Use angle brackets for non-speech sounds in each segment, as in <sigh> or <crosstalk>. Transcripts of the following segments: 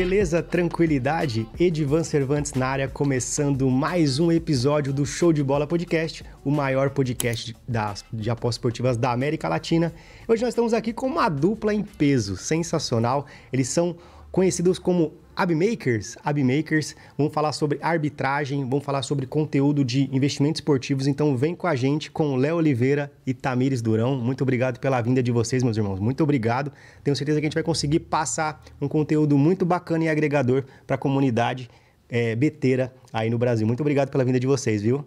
Beleza, tranquilidade? Edivan Cervantes na área, começando mais um episódio do Show de Bola Podcast, o maior podcast das, de apostas esportivas da América Latina. Hoje nós estamos aqui com uma dupla em peso sensacional. Eles são conhecidos como Abmakers, Abmakers, vamos falar sobre arbitragem, vamos falar sobre conteúdo de investimentos esportivos. Então vem com a gente com Léo Oliveira e Tamires Durão. Muito obrigado pela vinda de vocês, meus irmãos. Muito obrigado. Tenho certeza que a gente vai conseguir passar um conteúdo muito bacana e agregador para a comunidade é, beteira aí no Brasil. Muito obrigado pela vinda de vocês, viu?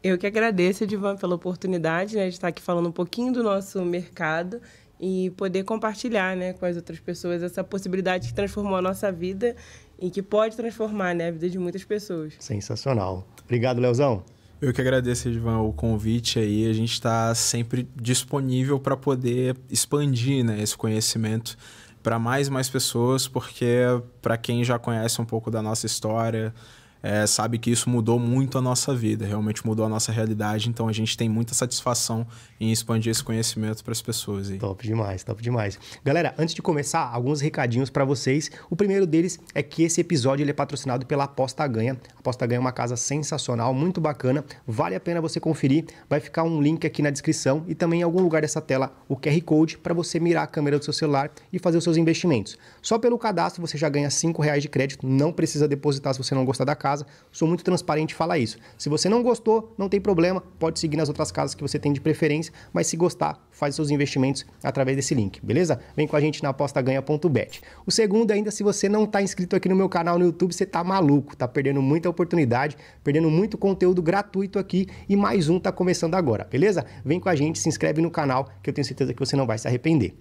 Eu que agradeço, Edivan, pela oportunidade né, de estar aqui falando um pouquinho do nosso mercado e poder compartilhar né, com as outras pessoas essa possibilidade que transformou a nossa vida e que pode transformar né, a vida de muitas pessoas. Sensacional. Obrigado, Leozão. Eu que agradeço, Edvan, o convite aí. A gente está sempre disponível para poder expandir né, esse conhecimento para mais e mais pessoas, porque para quem já conhece um pouco da nossa história, é, sabe que isso mudou muito a nossa vida, realmente mudou a nossa realidade. Então a gente tem muita satisfação em expandir esse conhecimento para as pessoas. Aí. Top demais, top demais. Galera, antes de começar, alguns recadinhos para vocês. O primeiro deles é que esse episódio ele é patrocinado pela Aposta Ganha. Aposta Ganha é uma casa sensacional, muito bacana. Vale a pena você conferir. Vai ficar um link aqui na descrição e também em algum lugar dessa tela o QR Code para você mirar a câmera do seu celular e fazer os seus investimentos. Só pelo cadastro você já ganha R$ reais de crédito, não precisa depositar se você não gostar da casa casa. Sou muito transparente falar isso. Se você não gostou, não tem problema, pode seguir nas outras casas que você tem de preferência, mas se gostar, faz seus investimentos através desse link, beleza? Vem com a gente na apostaganha.bet. O segundo ainda, se você não está inscrito aqui no meu canal no YouTube, você tá maluco, tá perdendo muita oportunidade, perdendo muito conteúdo gratuito aqui e mais um tá começando agora, beleza? Vem com a gente, se inscreve no canal que eu tenho certeza que você não vai se arrepender.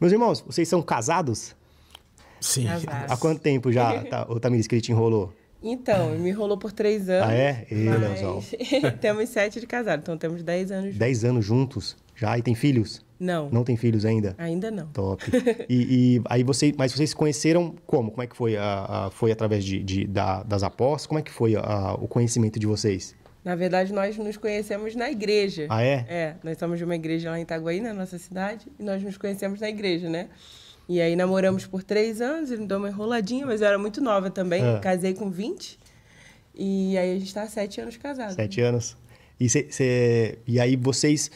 Meus irmãos, vocês são casados? Sim. Casados. Há quanto tempo já, <laughs> tá, o Tamiris, que ele te enrolou? Então, me enrolou por três anos. Ah, é? E, mas... <laughs> temos sete de casado, então temos dez anos. Dez anos juntos já? E tem filhos? Não. Não tem filhos ainda? Ainda não. Top. <laughs> E, e, aí você, mas vocês se conheceram como? Como é que foi? A, a foi através de, de da, das apostas? Como é que foi a, o conhecimento de vocês? Na verdade, nós nos conhecemos na igreja. Ah, é? É. Nós somos de uma igreja lá em Itaguaí, na nossa cidade, e nós nos conhecemos na igreja, né? E aí namoramos por três anos, ele me deu uma enroladinha, mas eu era muito nova também, ah. casei com 20. E aí a gente tá há sete anos casado. Sete anos. E, cê, cê, e aí vocês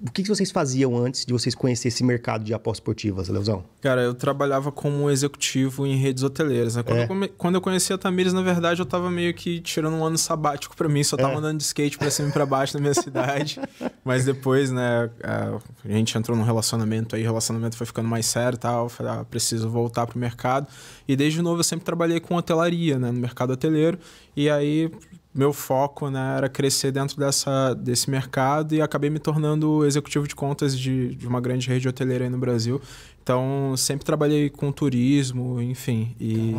o que vocês faziam antes de vocês conhecer esse mercado de apostas esportivas, Leozão? Cara, eu trabalhava como executivo em redes hoteleiras. Né? Quando, é. eu come... Quando, eu conheci a Tamires, na verdade, eu tava meio que tirando um ano sabático para mim, só tava é. andando de skate para cima e para baixo na minha cidade. <laughs> Mas depois, né, é, a gente entrou num relacionamento aí, o relacionamento foi ficando mais sério e tal. falei, ah, preciso voltar pro mercado. E desde novo eu sempre trabalhei com hotelaria, né, no mercado hoteleiro. E aí meu foco né, era crescer dentro dessa, desse mercado e acabei me tornando executivo de contas de, de uma grande rede hoteleira aí no Brasil. Então, sempre trabalhei com turismo, enfim. E,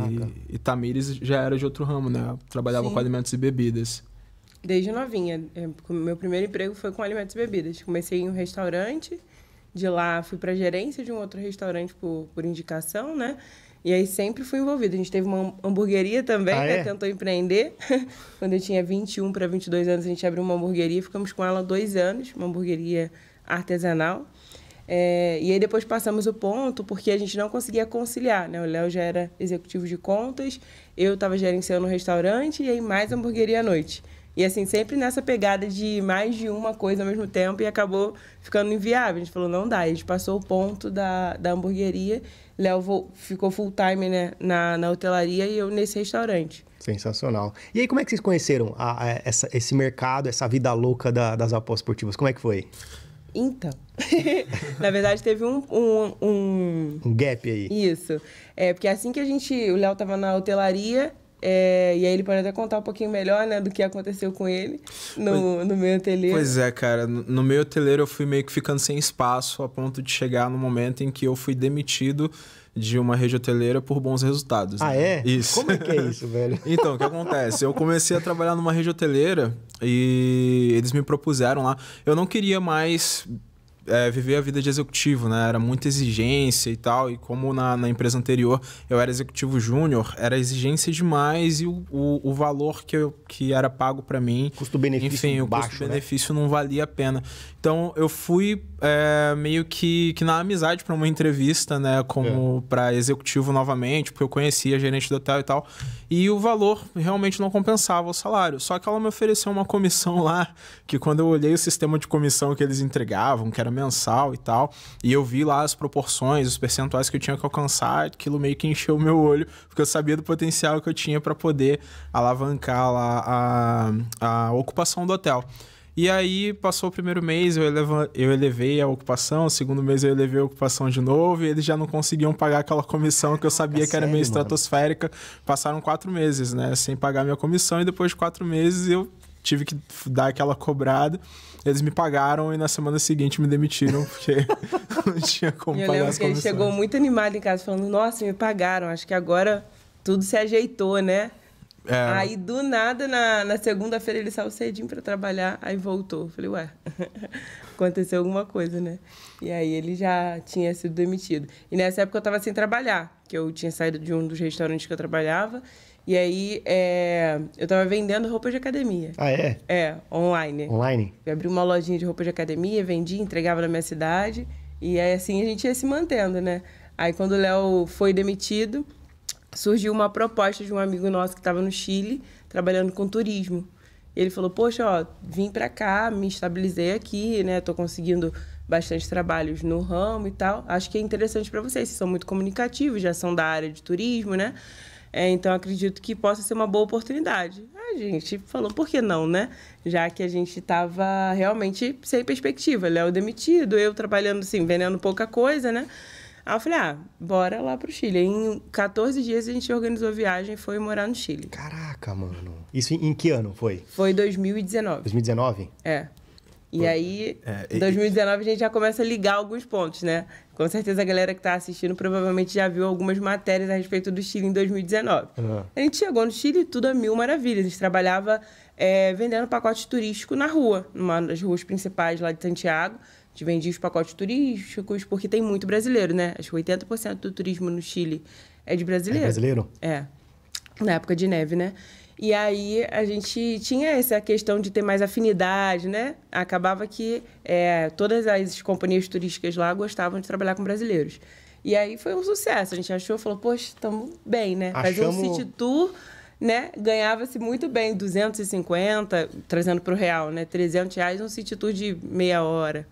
e Tamires já era de outro ramo, né? Eu trabalhava Sim. com alimentos e bebidas. Desde novinha. É, meu primeiro emprego foi com alimentos e bebidas. Comecei em um restaurante, de lá fui para gerência de um outro restaurante por, por indicação, né? E aí sempre fui envolvida. A gente teve uma hamburgueria também, ah, né? É? Tentou empreender. <laughs> Quando eu tinha 21 para 22 anos, a gente abriu uma hamburgueria. Ficamos com ela dois anos, uma hamburgueria artesanal. É, e aí depois passamos o ponto, porque a gente não conseguia conciliar, né? O Léo já era executivo de contas, eu estava gerenciando um restaurante e aí mais hamburgueria à noite. E assim, sempre nessa pegada de mais de uma coisa ao mesmo tempo e acabou ficando inviável. A gente falou, não dá. A gente passou o ponto da, da hamburgueria Léo ficou full time né, na, na hotelaria e eu nesse restaurante. Sensacional. E aí, como é que vocês conheceram a, a, essa, esse mercado, essa vida louca da, das apostas esportivas? Como é que foi? Então, <laughs> na verdade teve um, um, um... um gap aí. Isso. É, porque assim que a gente... O Léo tava na hotelaria, é, e aí ele pode até contar um pouquinho melhor, né, do que aconteceu com ele no, pois, no meu ateleiro. Pois é, cara. No meu ateleiro eu fui meio que ficando sem espaço a ponto de chegar no momento em que eu fui demitido de uma rede hoteleira por bons resultados. Ah, né? é? Isso. Como é que é <laughs> isso, velho? então, o que acontece? Eu comecei a trabalhar numa rede hoteleira e eles me propuseram lá. Eu não queria mais é, viver a vida de executivo, né? Era muita exigência e tal. E como na, na empresa anterior eu era executivo júnior, era exigência demais e o, o, o valor que, eu, que era pago para mim. Custo-benefício. Enfim, o né? custo-benefício né? não valia a pena. Então eu fui é, meio que, que na amizade para uma entrevista, né? Como é. para executivo novamente, porque eu conhecia gerente do hotel e tal. E o valor realmente não compensava o salário. Só que ela me ofereceu uma comissão lá, que quando eu olhei o sistema de comissão que eles entregavam, que era era mensal e tal. E eu vi lá as proporções, os percentuais que eu tinha que alcançar, aquilo meio que encheu o meu olho, porque eu sabia do potencial que eu tinha para poder alavancar lá a, a ocupação do hotel. E aí passou o primeiro mês, eu, eleva, eu elevei a ocupação, o segundo mês eu elevei a ocupação de novo, e eles já não conseguiam pagar aquela comissão que eu ah, sabia é que era meio estratosférica. Passaram quatro meses, né? Sem pagar minha comissão, e depois de quatro meses eu tive que dar aquela cobrada. Eles me pagaram e na semana seguinte me demitiram, porque <laughs> não tinha como eu as que Ele chegou muito animado em casa, falando: Nossa, me pagaram, acho que agora tudo se ajeitou, né? É... Aí do nada, na, na segunda-feira, ele saiu cedinho para trabalhar, aí voltou. Falei, ué, <laughs> aconteceu alguma coisa, né? E aí ele já tinha sido demitido. E nessa época eu estava sem trabalhar, que eu tinha saído de um dos restaurantes que eu trabalhava e aí, é... eu tava vendendo roupas de academia. Ah, é? É, online. Online? Eu abri uma lojinha de roupas de academia, vendia, entregava na minha cidade. E aí, assim, a gente ia se mantendo, né? Aí, quando o Léo foi demitido, surgiu uma proposta de um amigo nosso que estava no Chile, trabalhando com turismo. Ele falou: Poxa, ó, vim para cá, me estabilizei aqui, né? Tô conseguindo bastante trabalhos no ramo e tal. Acho que é interessante para vocês, vocês são muito comunicativos, já são da área de turismo, né? É, então, acredito que possa ser uma boa oportunidade. A gente falou, por que não, né? Já que a gente estava realmente sem perspectiva. Léo demitido, eu trabalhando assim, vendendo pouca coisa, né? Aí eu falei, ah, bora lá pro Chile. Em 14 dias a gente organizou a viagem e foi morar no Chile. Caraca, mano. Isso em, em que ano foi? Foi 2019. 2019? É. E aí, em é, 2019, a gente já começa a ligar alguns pontos, né? Com certeza a galera que está assistindo provavelmente já viu algumas matérias a respeito do Chile em 2019. Uhum. É. A gente chegou no Chile tudo a mil maravilhas. A gente trabalhava é, vendendo pacote turístico na rua, numa das ruas principais lá de Santiago. A gente vendia os pacotes turísticos, porque tem muito brasileiro, né? Acho que 80% do turismo no Chile é de brasileiro. É brasileiro? É. Na época de neve, né? E aí a gente tinha essa questão de ter mais afinidade, né? Acabava que é, todas as companhias turísticas lá gostavam de trabalhar com brasileiros. E aí foi um sucesso. A gente achou, falou, poxa, estamos bem, né? Fazer um city tour, né? Ganhava-se muito bem, 250, trazendo para o real, né? 300 reais um city tour de meia hora.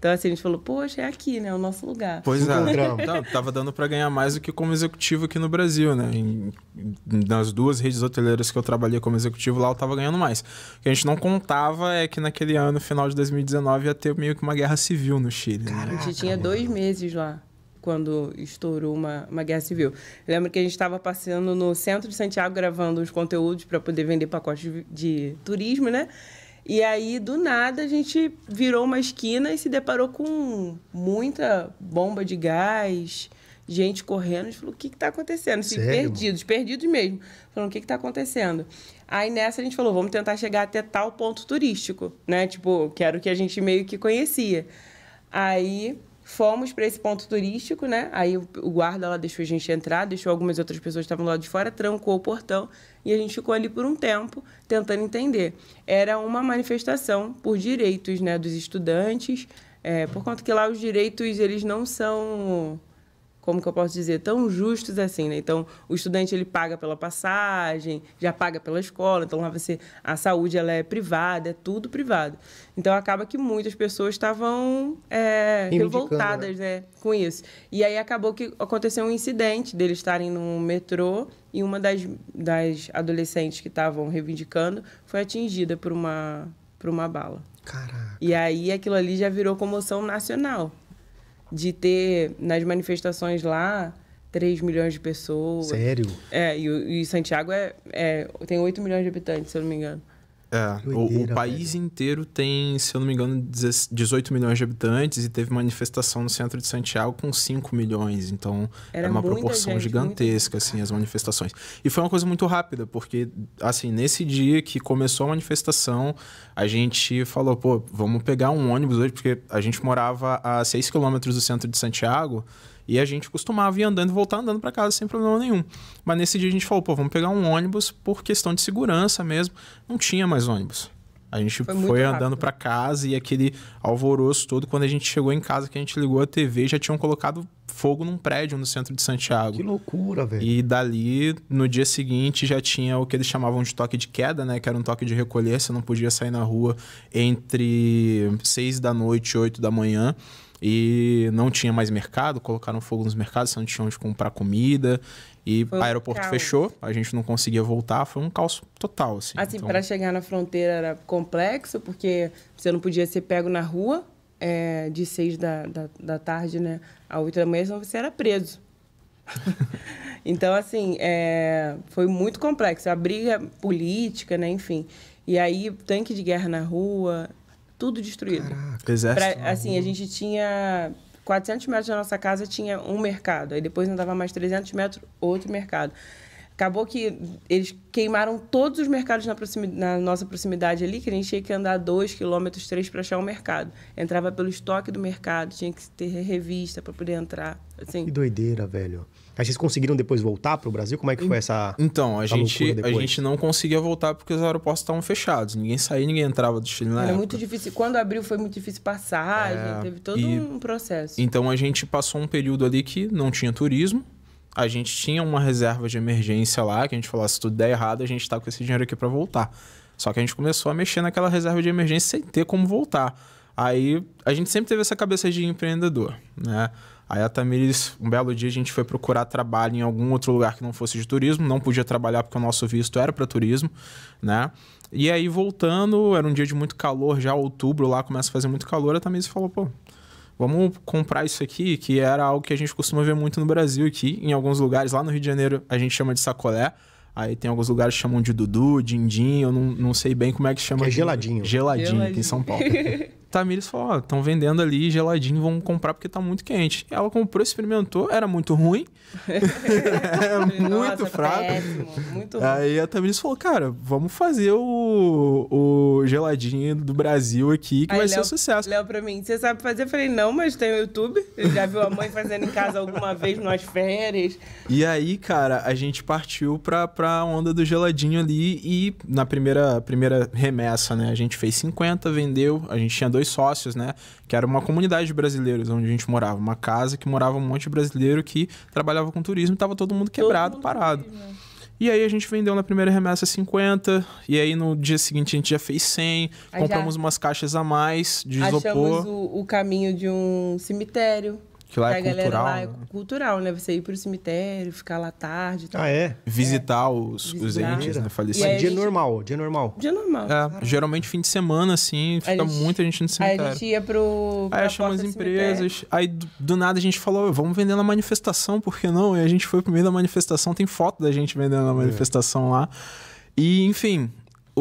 Então, assim, a gente falou, poxa, é aqui, né? É o nosso lugar. Pois é. tava dando para ganhar mais do que como executivo aqui no Brasil, né? Em, nas duas redes hoteleiras que eu trabalhei como executivo lá, eu tava ganhando mais. O que a gente não contava é que naquele ano, final de 2019, ia ter meio que uma guerra civil no Chile. Né? Caraca, A gente tinha dois meses lá quando estourou uma, uma guerra civil. Eu lembro que a gente estava passeando no centro de Santiago gravando os conteúdos para poder vender pacotes de, de, turismo, né? E aí, do nada, a gente virou uma esquina e se deparou com muita bomba de gás, gente correndo. A gente falou: o que está acontecendo? Assim, perdidos, perdidos mesmo. Falando: o que está acontecendo? Aí nessa a gente falou: vamos tentar chegar até tal ponto turístico, né? Tipo, que era o que a gente meio que conhecia. Aí Fomos para esse ponto turístico, né? Aí o, guarda ela deixou a gente entrar, deixou algumas outras pessoas que estavam lá de fora, trancou o portão e a gente ficou ali por um tempo tentando entender. Era uma manifestação por direitos, né, dos estudantes, é, por conta que lá os direitos eles não são como que eu posso dizer, tão justos assim, né? Então, o estudante ele paga pela passagem, já paga pela escola, então lá você a saúde ela é privada, é tudo privado. Então acaba que muitas pessoas estavam é, revoltadas, né? né, com isso. E aí acabou que aconteceu um incidente deles estarem no metrô e uma das, das adolescentes que estavam reivindicando foi atingida por uma por uma bala. Caraca. E aí aquilo ali já virou comoção nacional de ter nas manifestações lá 3 milhões de pessoas. Sério? É, e, e Santiago é, é, tem 8 milhões de habitantes, se eu não me engano. É, o, o, país velho. inteiro tem, se eu não me engano, 18 milhões de habitantes e teve manifestação no centro de Santiago com 5 milhões. Então, era, é uma proporção gente, gigantesca, assim, as manifestações. E foi uma coisa muito rápida, porque, assim, nesse dia que começou a manifestação, a gente falou, pô, vamos pegar um ônibus hoje, porque a gente morava a 6 quilômetros do centro de Santiago e a gente costumava ir andando e voltar andando para casa sem problema nenhum. Mas nesse dia a gente falou, pô, vamos pegar um ônibus por questão de segurança mesmo. Não tinha mais ônibus. A gente foi, foi andando para casa e aquele alvoroço todo. Quando a gente chegou em casa, que a gente ligou a TV, já tinham colocado fogo num prédio no centro de Santiago. Que loucura, velho. E dali, no dia seguinte, já tinha o que eles chamavam de toque de queda, né? Que era um toque de recolher, você não podia sair na rua entre seis da noite e oito da manhã e não tinha mais mercado, colocaram fogo nos mercados, não tinha onde comprar comida e o aeroporto caos. fechou, a gente não conseguia voltar, foi um caos total, assim. Assim, então... para chegar na fronteira era complexo, porque você não podia ser pego na rua é, de seis da, da, da, tarde, né, a oito da manhã, senão você era preso. <laughs> então, assim, é, foi muito complexo. A briga política, né, enfim... E aí, tanque de guerra na rua, tudo destruído. Caraca, pra, assim, a gente tinha 400 metros da nossa casa tinha um mercado, aí depois andava mais 300 metros, outro mercado. Acabou que eles queimaram todos os mercados na, na nossa proximidade ali, que a gente tinha que andar 2 km, 3 para achar um mercado. Entrava pelo estoque do mercado, tinha que ter revista para poder entrar. Assim. Que doideira, velho. Aí vocês conseguiram depois voltar para o Brasil? Como é que foi essa. Então, a gente, a gente não conseguia voltar porque os aeroportos estavam fechados. Ninguém saía, ninguém entrava do Chile na Era muito difícil. Quando abriu, foi muito difícil passar. é... teve todo e... um processo. Então a gente passou um período ali que não tinha turismo. A gente tinha uma reserva de emergência lá, que a gente falou: ah, se tudo der errado, a gente está com esse dinheiro aqui para voltar. Só que a gente começou a mexer naquela reserva de emergência sem ter como voltar. Aí a gente sempre teve essa cabeça de empreendedor, né? Aí a Tamires, um belo dia, a gente foi procurar trabalho em algum outro lugar que não fosse de turismo, não podia trabalhar porque o nosso visto era para turismo, né? E aí voltando, era um dia de muito calor, já outubro lá começa a fazer muito calor, a Tamires falou, pô, vamos comprar isso aqui, que era algo que a gente costuma ver muito no Brasil aqui, em alguns lugares, lá no Rio de Janeiro a gente chama de sacolé, Aí tem alguns lugares que chamam de Dudu, Dindim, eu não, não sei bem como é que chama. Que é geladinho. Geladinho, geladinho. aqui em São Paulo. <laughs> Tamires falou: estão oh, vendendo ali geladinho, vamos comprar porque tá muito quente. Ela comprou, experimentou, era muito ruim. <laughs> É muito Nossa, fraco. Péssimo, muito ruim. Aí a Tamires falou: cara, vamos fazer o, o geladinho do Brasil aqui, que Aí vai Léo, ser um sucesso. Léo pra mim, você sabe fazer? Eu falei: não, mas tem o YouTube. Ele já viu a mãe fazendo em casa alguma vez nas férias. E aí, cara, a gente partiu pra, pra onda do geladinho ali e na primeira, primeira remessa, né? A gente fez 50, vendeu, a gente tinha dois dois sócios, né? Que era uma comunidade de brasileiros onde a gente morava. Uma casa que morava um monte de brasileiro que trabalhava com turismo e tava todo mundo quebrado, todo mundo parado. Né? E aí a gente vendeu na primeira remessa 50, e aí no dia seguinte a gente já fez 100, aí compramos umas caixas a mais de isopor. Achamos o, o caminho de um cemitério. Que lá é a cultural. é né? cultural, né? Você ir pro cemitério, ficar lá tarde. Tal. Ah, é? Visitar é. Os, os entes, né? Falecidos. É dia gente... normal, dia normal. Dia normal. É, geralmente fim de semana, assim, fica gente... muita gente no cemitério. Aí a gente ia pro. Pra aí achamos as empresas. Aí do, do, nada a gente falou, vamos vender na manifestação, por que não? E a gente foi pro meio da manifestação, tem foto da gente vendendo na é. manifestação lá. E, enfim,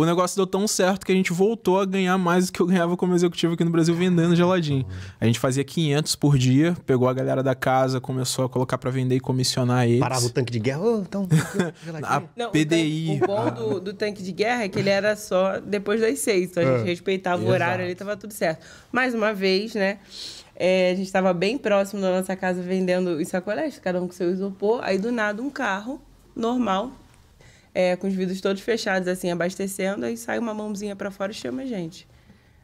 o negócio deu tão certo que a gente voltou a ganhar mais do que eu ganhava como executivo aqui no Brasil vendendo geladinho. A gente fazia 500 por dia, pegou a galera da casa, começou a colocar para vender e comissionar eles. Parava o tanque de guerra, oh, então, <laughs> a Não, PDI. O, tanque, o bom do, do, tanque de guerra é que ele era só depois das seis, então a gente é. respeitava Exato. o horário ali, tava tudo certo. Mais uma vez, né? É, a gente estava bem próximo da nossa casa vendendo os sacolés, cada um com seu isopor. Aí do nada um carro normal é, com os vidros todos fechados, assim, abastecendo, aí sai uma mãozinha para fora e chama a gente.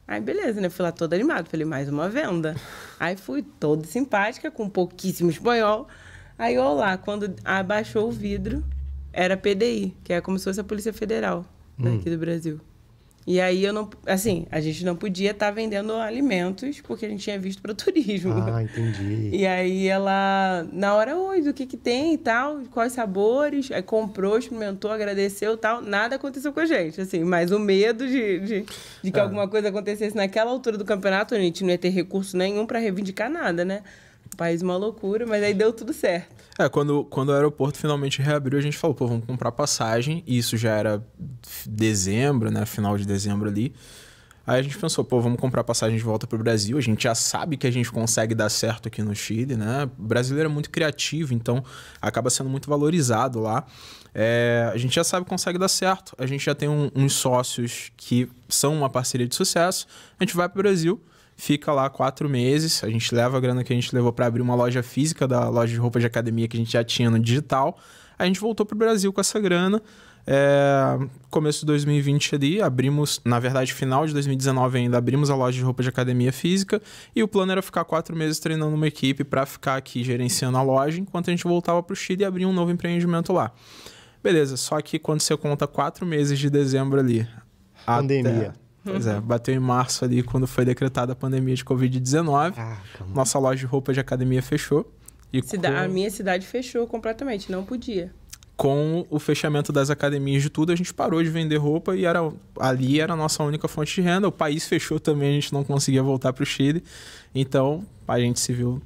Aí, beleza, né? Fui lá todo animado. Falei, mais uma venda. Aí fui toda simpática, com pouquíssimo espanhol. Aí, olá, quando abaixou o vidro, era PDI, que é como se fosse a Polícia Federal daqui hum. do Brasil. E aí eu não, assim, a gente não podia estar tá vendendo alimentos porque a gente tinha visto para <laughs> turismo. Ah, entendi. E aí ela, na hora, oi, do que que tem e tal, quais sabores, aí comprou, experimentou, agradeceu, tal, nada aconteceu com a gente, assim, mas o medo de, de, de que ah. alguma coisa acontecesse naquela altura do campeonato, a gente não ia ter recurso nenhum para reivindicar nada, né? país uma loucura, mas aí deu tudo certo. É, quando, quando o aeroporto finalmente reabriu, a gente falou, pô, vamos comprar passagem. E isso já era dezembro, né? Final de dezembro ali. Aí a gente pensou, pô, vamos comprar passagem de volta para o Brasil. A gente já sabe que a gente consegue dar certo aqui no Chile, né? O brasileiro é muito criativo, então acaba sendo muito valorizado lá. É, a gente já sabe que consegue dar certo. A gente já tem um, uns sócios que são uma parceria de sucesso. A gente vai para o Brasil fica lá quatro meses. A gente leva a grana que a gente levou para abrir uma loja física da loja de roupa de academia que a gente já tinha no digital. A gente voltou para o Brasil com essa grana. É, começo de 2020 ali, abrimos, na verdade, final de 2019 ainda, abrimos a loja de roupa de academia física e o plano era ficar quatro meses treinando uma equipe para ficar aqui gerenciando a loja, enquanto a gente voltava para o Chile e abria um novo empreendimento lá. Beleza, só que quando você conta quatro meses de dezembro ali. Pandemia. Até Pois é, bateu em março ali quando foi decretada a pandemia de Covid-19. Ah, Nossa loja de roupa de academia fechou. E Cida com... A minha cidade fechou completamente, não podia. Com o fechamento das academias de tudo, a gente parou de vender roupa e era ali era a nossa única fonte de renda. O país fechou também, a gente não conseguia voltar para o Chile. Então, a gente se viu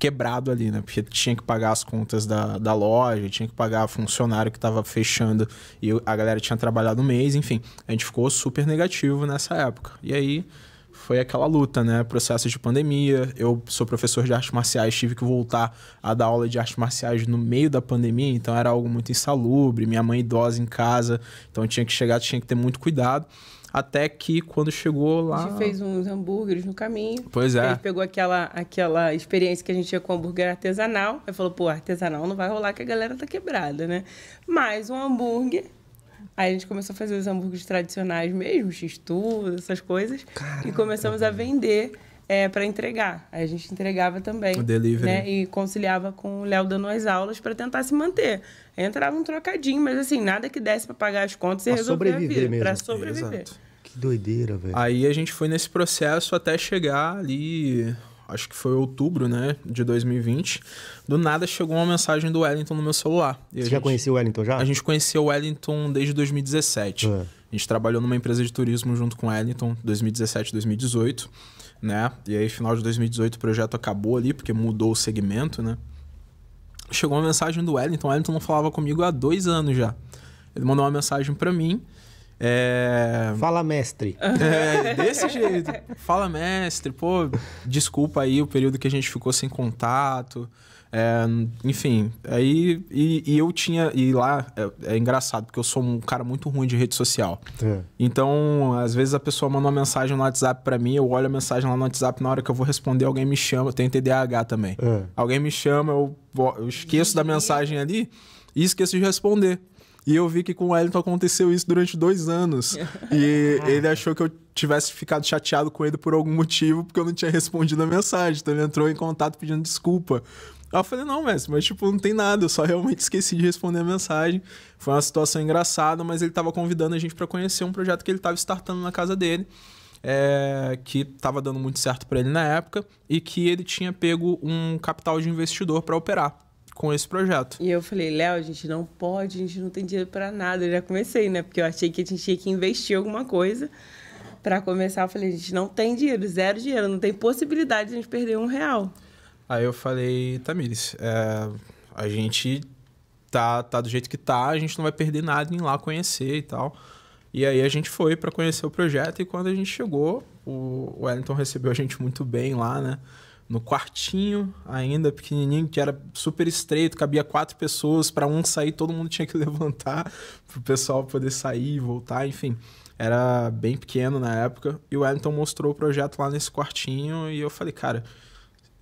quebrado ali, né? Porque tinha que pagar as contas da, da loja, tinha que pagar funcionário que estava fechando e a galera tinha trabalhado um mês, enfim. A gente ficou super negativo nessa época. E aí foi aquela luta, né? Processo de pandemia. Eu sou professor de artes marciais, tive que voltar a dar aula de artes marciais no meio da pandemia, então era algo muito insalubre. Minha mãe idosa em casa, então tinha que chegar, tinha que ter muito cuidado. Até que quando chegou lá. A gente fez uns hambúrgueres no caminho. Pois é. A gente pegou aquela, aquela experiência que a gente tinha com hambúrguer artesanal. Aí falou, pô, artesanal não vai rolar que a galera tá quebrada, né? Mas um hambúrguer. Aí a gente começou a fazer os hambúrgueres tradicionais mesmo, x-tudo, essas coisas. Caraca. E começamos a vender é, para entregar. Aí a gente entregava também. O delivery. Né? E conciliava com o Léo dando as aulas para tentar se manter. Aí entrava um trocadinho, mas assim, nada que desse para pagar as contas e pra resolver sobreviver a vida. Mesmo. Pra sobreviver. Exato. Que doideira, velho. Aí a gente foi nesse processo até chegar ali acho que foi outubro, né, de 2020, do nada chegou uma mensagem do Wellington no meu celular. E Você gente, já conhecia o Wellington já? A gente conhecia o Wellington desde 2017. É. A gente trabalhou numa empresa de turismo junto com Wellington, 2017, 2018, né? E aí, final de 2018, o projeto acabou ali, porque mudou o segmento, né? Chegou uma mensagem do Wellington, o Wellington não falava comigo há dois anos já. Ele mandou uma mensagem para mim. É... Fala, mestre. <laughs> É, desse jeito. Fala, mestre. Pô, desculpa aí o período que a gente ficou sem contato. É, enfim, aí e, e, eu tinha. E lá é, é, engraçado, porque eu sou um cara muito ruim de rede social. É. Então, às vezes a pessoa manda uma mensagem no WhatsApp para mim, eu olho a mensagem lá no WhatsApp, na hora que eu vou responder, alguém me chama. tem TDAH também. É. Alguém me chama, eu, eu esqueço da mensagem ali e esqueço de responder. E eu vi que com o Wellington aconteceu isso durante dois anos. <laughs> E ele achou que eu tivesse ficado chateado com ele por algum motivo, porque eu não tinha respondido a mensagem. Então ele entrou em contato pedindo desculpa eu falei, não, mestre, mas tipo, não tem nada, eu só realmente <laughs> esqueci de responder a mensagem. Foi uma situação engraçada, mas ele estava convidando a gente para conhecer um projeto que ele estava startando na casa dele. É, que estava dando muito certo para ele na época e que ele tinha pego um capital de investidor para operar com esse projeto. E eu falei, Léo, a gente não pode, a gente não tem dinheiro para nada. Eu já comecei, né? Porque eu achei que a gente tinha que investir alguma coisa para começar. Eu falei, a gente não tem dinheiro, zero dinheiro, não tem possibilidade de a gente perder um real. Aí eu falei, Tamires, é, a gente tá, tá do jeito que tá, a gente não vai perder nada em ir lá conhecer e tal. E aí a gente foi para conhecer o projeto e quando a gente chegou, o Wellington recebeu a gente muito bem lá, né? No quartinho, ainda pequenininho, que era super estreito, cabia quatro pessoas, para um sair todo mundo tinha que <laughs> levantar pro pessoal poder sair e voltar, enfim. Era bem pequeno na época e o Wellington mostrou o projeto lá nesse quartinho e eu falei, cara,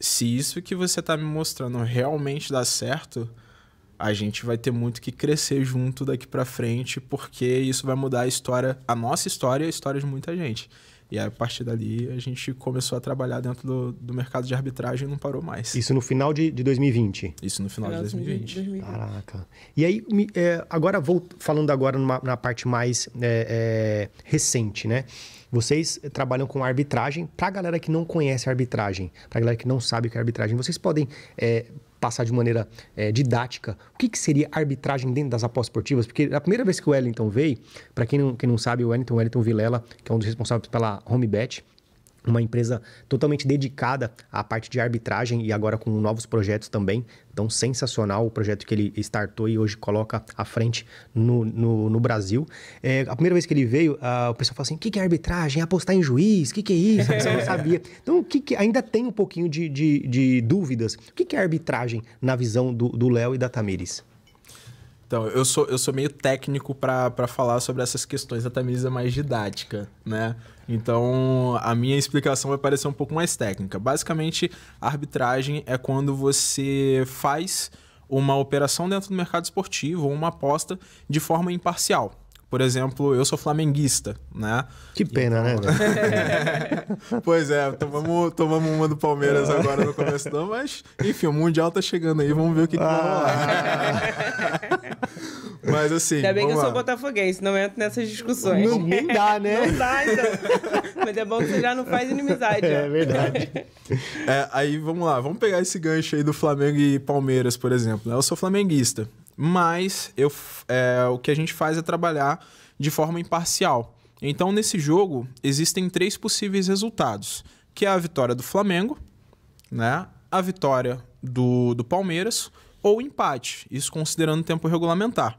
se isso que você está me mostrando realmente dá certo, a gente vai ter muito que crescer junto daqui para frente, porque isso vai mudar a história, a nossa história e a história de muita gente. E aí, a partir dali, a gente começou a trabalhar dentro do, do mercado de arbitragem e não parou mais. Isso no final de, de 2020? Isso no final de 2020. 2020. Caraca. E aí, é, agora vou falando agora numa, na parte mais é, é, recente, né? Vocês eh, trabalham com arbitragem. Para a galera que não conhece arbitragem, para a galera que não sabe o que é arbitragem, vocês podem é, passar de maneira é, didática o que, que, seria arbitragem dentro das apostas esportivas? Porque a primeira vez que o Wellington veio, para quem não, quem não sabe, o Wellington, Wellington Vilela, que é um dos responsáveis pela Homebet, uma empresa totalmente dedicada à parte de arbitragem e agora com novos projetos também. Então, sensacional o projeto que ele startou e hoje coloca à frente no, no, no Brasil. É, a primeira vez que ele veio, uh, o pessoal falou assim: o que, que é arbitragem? É apostar em juiz? O que, que é isso? Você não sabia. <laughs> Então, o que, que ainda tem um pouquinho de, de, de dúvidas. O que, que é arbitragem na visão do Léo e da Tamires? Então, eu sou, eu sou meio técnico para falar sobre essas questões, a Tamisa é mais didática, né? Então, a minha explicação vai parecer um pouco mais técnica. Basicamente, arbitragem é quando você faz uma operação dentro do mercado esportivo ou uma aposta de forma imparcial. Por exemplo, eu sou flamenguista, né? Que pena, né? então, né? <laughs> pois é, tomamos, tomamos uma do Palmeiras agora no começo do ano, mas enfim, o Mundial tá chegando aí, vamos ver o que, que vai ah. rolar. <laughs> Mas assim. Ainda bem que eu lá. sou botafoguense, não entro nessas discussões. Não, nem dá, né? não dá, então. <laughs> Mas é bom que você já não faz inimizade. É, é verdade. é, aí vamos lá, vamos pegar esse gancho aí do Flamengo e Palmeiras, por exemplo. Né? Eu sou flamenguista. Mas eu, é, o que a gente faz é trabalhar de forma imparcial. Então, nesse jogo, existem três possíveis resultados, que é a vitória do Flamengo, né? a vitória do, do Palmeiras ou empate, isso considerando o tempo regulamentar.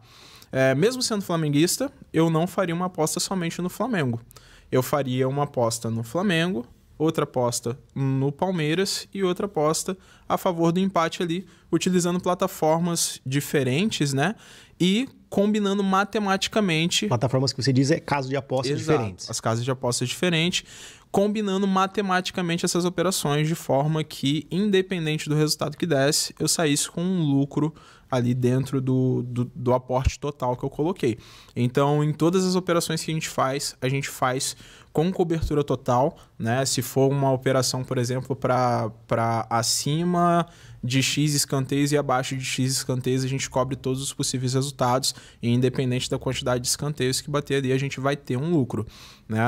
É, mesmo sendo flamenguista, eu não faria uma aposta somente no Flamengo. Eu faria uma aposta no Flamengo, outra aposta no Palmeiras e outra aposta a favor do empate ali, utilizando plataformas diferentes, né? E combinando matematicamente. Plataformas que você diz é caso de apostas Exato, diferentes. As casas de apostas diferentes, combinando matematicamente essas operações de forma que, independente do resultado que desse, eu saísse com um lucro ali dentro do, do, do aporte total que eu coloquei. Então, em todas as operações que a gente faz, a gente faz com cobertura total, né? Se for uma operação, por exemplo, para acima de X escanteios e abaixo de X escanteios, a gente cobre todos os possíveis resultados e independente da quantidade de escanteios que bater ali, a gente vai ter um lucro. Né?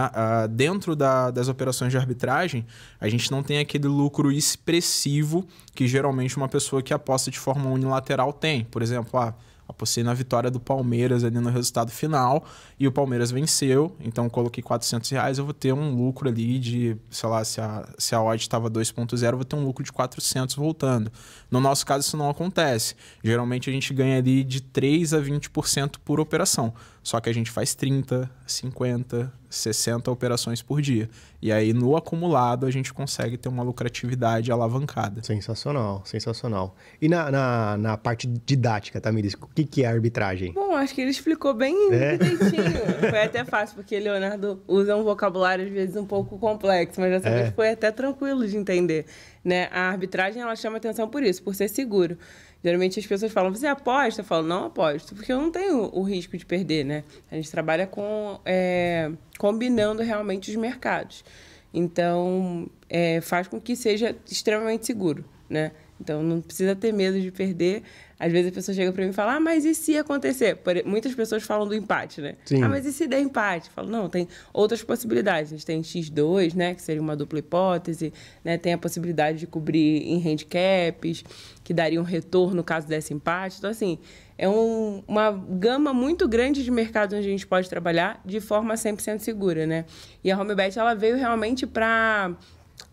Uh, dentro da, das operações de arbitragem, a gente não tem aquele lucro expressivo que geralmente uma pessoa que aposta de forma unilateral tem. Por exemplo, ah, Apostei na vitória do Palmeiras ali no resultado final e o Palmeiras venceu. Então coloquei 400 reais, eu vou ter um lucro ali de, sei lá, se a, se a odd estava 2.0, eu vou ter um lucro de 400 voltando. No nosso caso isso não acontece. Geralmente a gente ganha ali de 3 a 20% por operação. Só que a gente faz 30, 50, 60 operações por dia. E aí, no acumulado, a gente consegue ter uma lucratividade alavancada. Sensacional, sensacional. E na, na, na parte didática, Tamiris, tá, o que, que é arbitragem? Bom, acho que ele explicou bem é? direitinho. foi até fácil, porque Leonardo usa um vocabulário, às vezes, um pouco complexo, mas dessa é. vez foi até tranquilo de entender. Né? A arbitragem, ela chama atenção por isso, por ser seguro. Geralmente as pessoas falam, você aposta? Eu falo, não aposto, porque eu não tenho o risco de perder, né? A gente trabalha com é, combinando realmente os mercados. Então, é, faz com que seja extremamente seguro, né? Então não precisa ter medo de perder. Às vezes a pessoa chega para mim e fala: "Ah, mas e se acontecer?" Muitas pessoas falam do empate, né? Sim. Ah, mas e se der empate? Eu falo: "Não, tem outras possibilidades. A gente tem X2, né, que seria uma dupla hipótese, né? Tem a possibilidade de cobrir em handicaps, que daria um retorno caso desse empate. Então assim, é um, uma gama muito grande de mercados onde a gente pode trabalhar de forma 100% segura, né? E a Homebet ela veio realmente para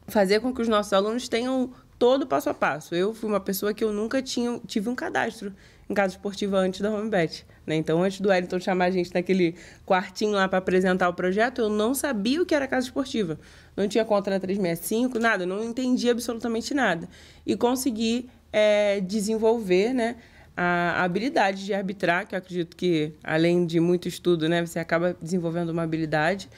fazer com que os nossos alunos tenham todo o passo a passo. Eu fui uma pessoa que eu nunca tinha, tive um cadastro em casa esportiva antes da Homebet. Né? Então, antes do Wellington chamar a gente naquele quartinho lá para apresentar o projeto, eu não sabia o que era casa esportiva. Não tinha conta na 365, nada, não entendia absolutamente nada. E consegui é, desenvolver né, a habilidade de arbitrar, que eu acredito que, além de muito estudo, né, você acaba desenvolvendo uma habilidade.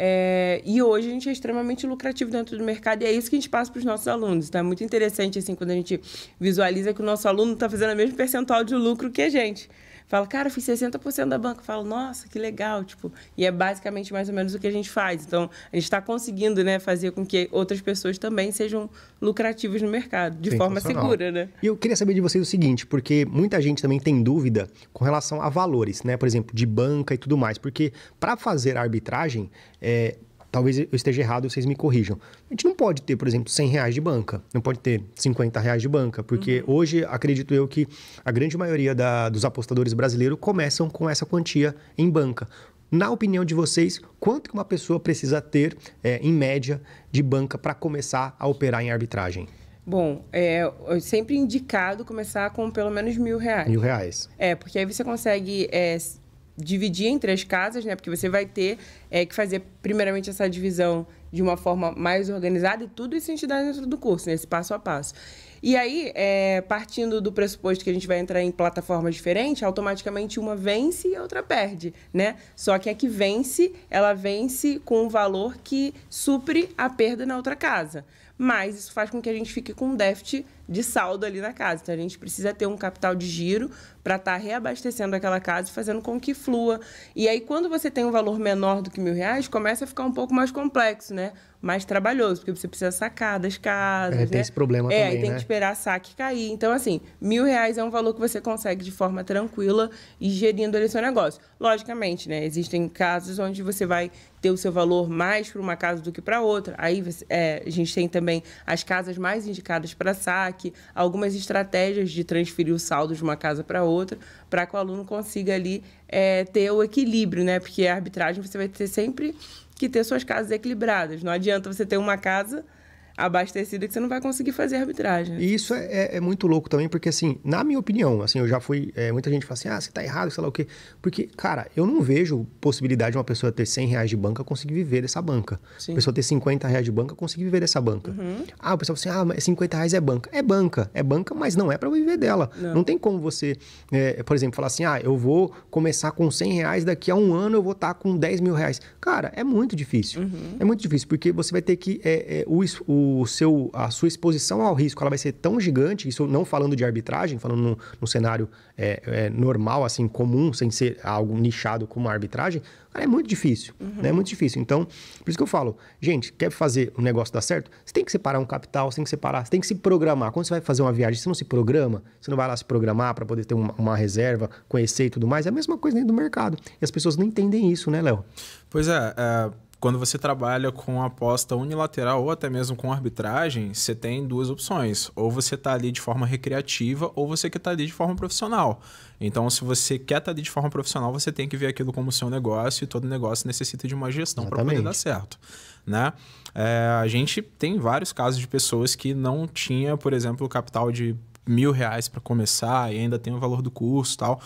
É, e hoje a gente é extremamente lucrativo dentro do mercado e é isso que a gente passa para os nossos alunos. Então é muito interessante assim quando a gente visualiza que o nosso aluno está fazendo o mesmo percentual de lucro que a gente fala, cara, eu fiz 60% da banca. Fala, falo, nossa, que legal, tipo, e é basicamente mais ou menos o que a gente faz. Então, a gente está conseguindo, né, fazer com que outras pessoas também sejam lucrativas no mercado, de forma segura, né? E eu queria saber de vocês o seguinte, porque muita gente também tem dúvida com relação a valores, né? Por exemplo, de banca e tudo mais, porque para fazer arbitragem, é, Talvez eu esteja errado e vocês me corrijam. A gente não pode ter, por exemplo, 100 reais de banca, não pode ter 50 reais de banca, porque uhum. hoje acredito eu que a grande maioria da, dos apostadores brasileiros começam com essa quantia em banca. Na opinião de vocês, quanto que uma pessoa precisa ter, é, em média, de banca para começar a operar em arbitragem? Bom, é, é sempre indicado começar com pelo menos mil reais. Mil reais. É, porque aí você consegue é, dividir entre as casas, né? Porque você vai ter é, que fazer, primeiramente, essa divisão de uma forma mais organizada e tudo isso a gente dá dentro do curso, nesse né? passo a passo. E aí, é, partindo do pressuposto que a gente vai entrar em plataformas diferentes, automaticamente uma vence e a outra perde, né? Só que a que vence, ela vence com um valor que supre a perda na outra casa. Mas isso faz com que a gente fique com um déficit de saldo ali na casa. Então a gente precisa ter um capital de giro para estar tá reabastecendo aquela casa e fazendo com que flua. E aí, quando você tem um valor menor do que mil reais, começa a ficar um pouco mais complexo, né? Mais trabalhoso, porque você precisa sacar das casas. É, tem né? esse problema é, também. É, tem né? que esperar a saque cair. Então, assim, mil reais é um valor que você consegue de forma tranquila e gerindo ali seu negócio. Logicamente, né? Existem casos onde você vai ter o seu valor mais para uma casa do que para outra. Aí é, a gente tem também as casas mais indicadas para saque saque, algumas estratégias de transferir o saldo de uma casa para outra, para que o aluno consiga ali é, ter o equilíbrio, né? Porque a arbitragem você vai ter sempre que ter suas casas equilibradas. Não adianta você ter uma casa abastecida que você não vai conseguir fazer arbitragem. E isso é, é, é muito louco também, porque assim, na minha opinião, assim, eu já fui. É, muita gente fala assim, ah, você tá errado, sei lá o quê. Porque, cara, eu não vejo possibilidade de uma pessoa ter 100 reais de banca conseguir viver dessa banca. Sim. A pessoa ter 50 reais de banca conseguir viver dessa banca. Uhum. Ah, o pessoal fala assim, ah, 50 reais é banca. É banca, é banca, mas não é para viver dela. Não. não. tem como você, é, por exemplo, falar assim, ah, eu vou começar com 100 reais, daqui a um ano eu vou estar tá com 10 mil reais. Cara, é muito difícil. Uhum. É muito difícil, porque você vai ter que. É, é o, o o seu, a sua exposição ao risco ela vai ser tão gigante, isso não falando de arbitragem, falando no cenário é, é, normal, assim, comum, sem ser algo nichado como arbitragem, cara, é muito difícil. Uhum. Né? É muito difícil. Então, por isso que eu falo, gente, quer fazer o um negócio dar certo? Você tem que separar um capital, você tem que separar, você tem que se programar. Quando você vai fazer uma viagem, você não se programa, você não vai lá se programar para poder ter uma, uma reserva, conhecer e tudo mais. É a mesma coisa dentro do mercado. E as pessoas não entendem isso, né, Léo? Pois é, é quando você trabalha com aposta unilateral ou até mesmo com arbitragem, você tem duas opções. Ou você está ali de forma recreativa, ou você que está ali de forma profissional. Então, se você quer estar tá ali de forma profissional, você tem que ver aquilo como seu negócio e todo negócio necessita de uma gestão para poder dar certo. Né? É, a gente tem vários casos de pessoas que não tinha, por exemplo, capital de mil reais para começar e ainda tem o valor do curso tal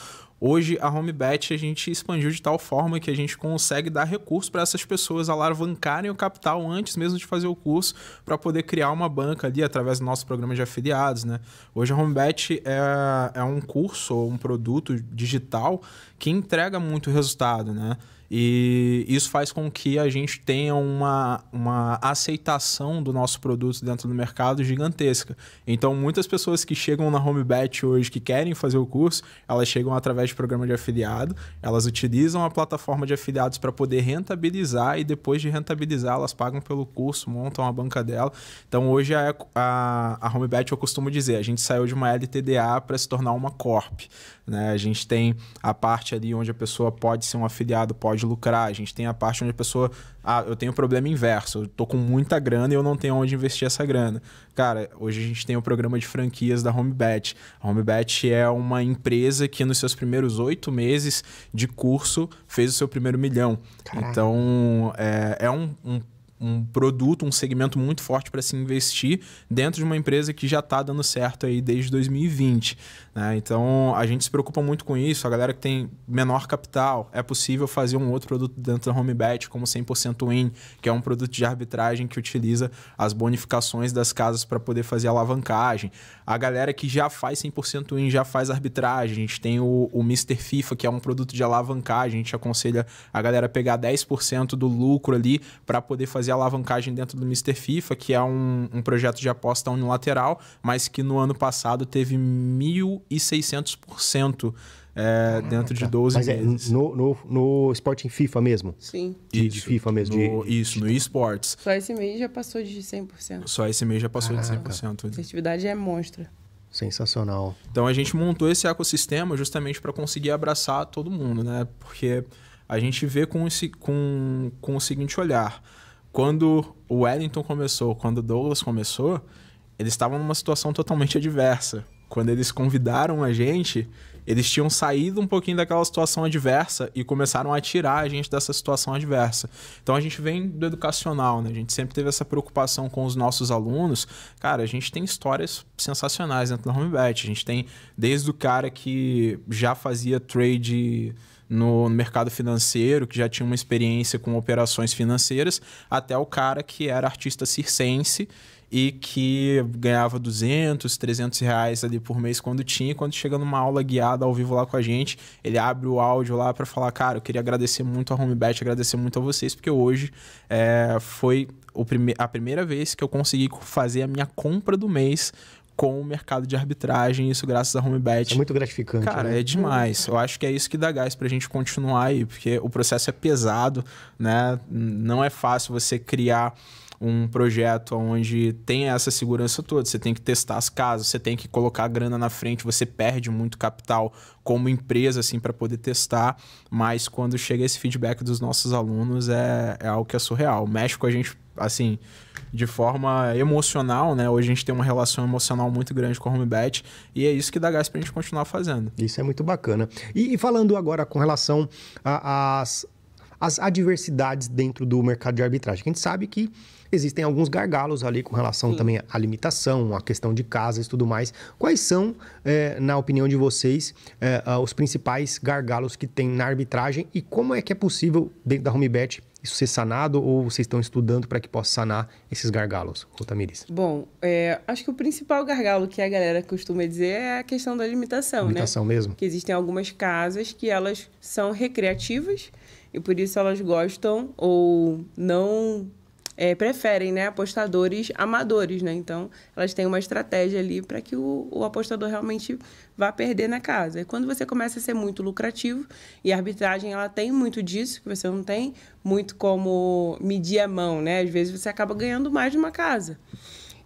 Hoje, a HomeBet a gente expandiu de tal forma que a gente consegue dar recurso para essas pessoas alavancarem o capital antes mesmo de fazer o curso, para poder criar uma banca ali através do nosso programa de afiliados. Né? Hoje, a HomeBet é, é um curso ou um produto digital que entrega muito resultado, né? E isso faz com que a gente tenha uma, uma aceitação do nosso produto dentro do mercado gigantesca. Então, muitas pessoas que chegam na HomeBet hoje, que querem fazer o curso, elas chegam através de programa de afiliado, elas utilizam a plataforma de afiliados para poder rentabilizar e depois de rentabilizar, elas pagam pelo curso, montam a banca dela. Então, hoje é a, a, a HomeBet, eu costumo dizer, a gente saiu de uma LTDA para se tornar uma Corp. Né? A gente tem a parte parte ali onde a pessoa pode ser um afiliado, pode lucrar. A gente tem a parte onde a pessoa. Ah, eu tenho um problema inverso. Eu tô com muita grana e eu não tenho onde investir essa grana. Cara, hoje a gente tem o um programa de franquias da HomeBet. A HomeBet é uma empresa que nos seus primeiros oito meses de curso fez o seu primeiro milhão. Caraca. Então, é, é um, um um produto, um segmento muito forte para se investir dentro de uma empresa que já está dando certo aí desde 2020. Né? Então a gente se preocupa muito com isso. A galera que tem menor capital, é possível fazer um outro produto dentro da HomeBet, como 100% Win, que é um produto de arbitragem que utiliza as bonificações das casas para poder fazer alavancagem. A galera que já faz 100% Win já faz arbitragem. A gente tem o, o Mr. FIFA, que é um produto de alavancagem. A gente aconselha a galera pegar 10% do lucro ali para poder fazer fazer alavancagem dentro do Mr. FIFA, que é um, um projeto de aposta unilateral, mas que no ano passado teve 1.600% é, eh, dentro de 12 Mas é meses. É no, no, no esporte em FIFA mesmo? Sim. De, de FIFA mesmo? No, de... Isso, no Esports. Só esse mês já passou de 100%. Só esse mês já passou Caraca. de 100%. Né? A competitividade é monstra. Sensacional. Então a gente montou esse ecossistema justamente para conseguir abraçar todo mundo, né? Porque a gente vê com, esse, com, com o seguinte olhar. Quando o Wellington começou, quando o Douglas começou, eles estavam numa situação totalmente adversa. Quando eles convidaram a gente, eles tinham saído um pouquinho daquela situação adversa e começaram a tirar a gente dessa situação adversa. Então a gente vem do educacional, né? A gente sempre teve essa preocupação com os nossos alunos. Cara, a gente tem histórias sensacionais dentro da Homebet. A gente tem desde o cara que já fazia trade no, no mercado financeiro, que já tinha uma experiência com operações financeiras, até o cara que era artista circense e que ganhava 200, 300 reais ali por mês quando tinha. E quando chega numa aula guiada ao vivo lá com a gente, ele abre o áudio lá para falar: Cara, eu queria agradecer muito a HomeBet, agradecer muito a vocês, porque hoje é, foi prime a primeira vez que eu consegui fazer a minha compra do mês com o mercado de arbitragem, isso graças a Homebet. Isso é muito gratificante. Cara, né? é demais. Eu acho que é isso que dá gás pra gente continuar aí, porque o processo é pesado, né? Não é fácil você criar um projeto onde tem essa segurança toda. Você tem que testar as casas, você tem que colocar a grana na frente, você perde muito capital como empresa assim para poder testar. Mas quando chega esse feedback dos nossos alunos é, é algo que é surreal. Mexe com a gente assim de forma emocional, né? Hoje a gente tem uma relação emocional muito grande com a Homebet e é isso que dá gás para a gente continuar fazendo. Isso é muito bacana. E, e falando agora com relação às adversidades dentro do mercado de arbitragem, a gente sabe que existem alguns gargalos ali com relação Sim. também à limitação, à questão de casas e tudo mais. Quais são, é, na opinião de vocês, é, os principais gargalos que tem na arbitragem e como é que é possível, dentro da HomeBet, isso ser sanado ou vocês estão estudando para que possa sanar esses gargalos, Otamiris? Bom, é, acho que o principal gargalo que a galera costuma dizer é a questão da limitação, limitação né? Limitação mesmo. Que existem algumas casas que elas são recreativas e por isso elas gostam ou não é, preferem né, apostadores amadores, né? Então, elas têm uma estratégia ali para que o, o, apostador realmente vá perder na casa. E quando você começa a ser muito lucrativo, e a arbitragem ela tem muito disso, que você não tem muito como medir a mão, né? Às vezes você acaba ganhando mais numa casa.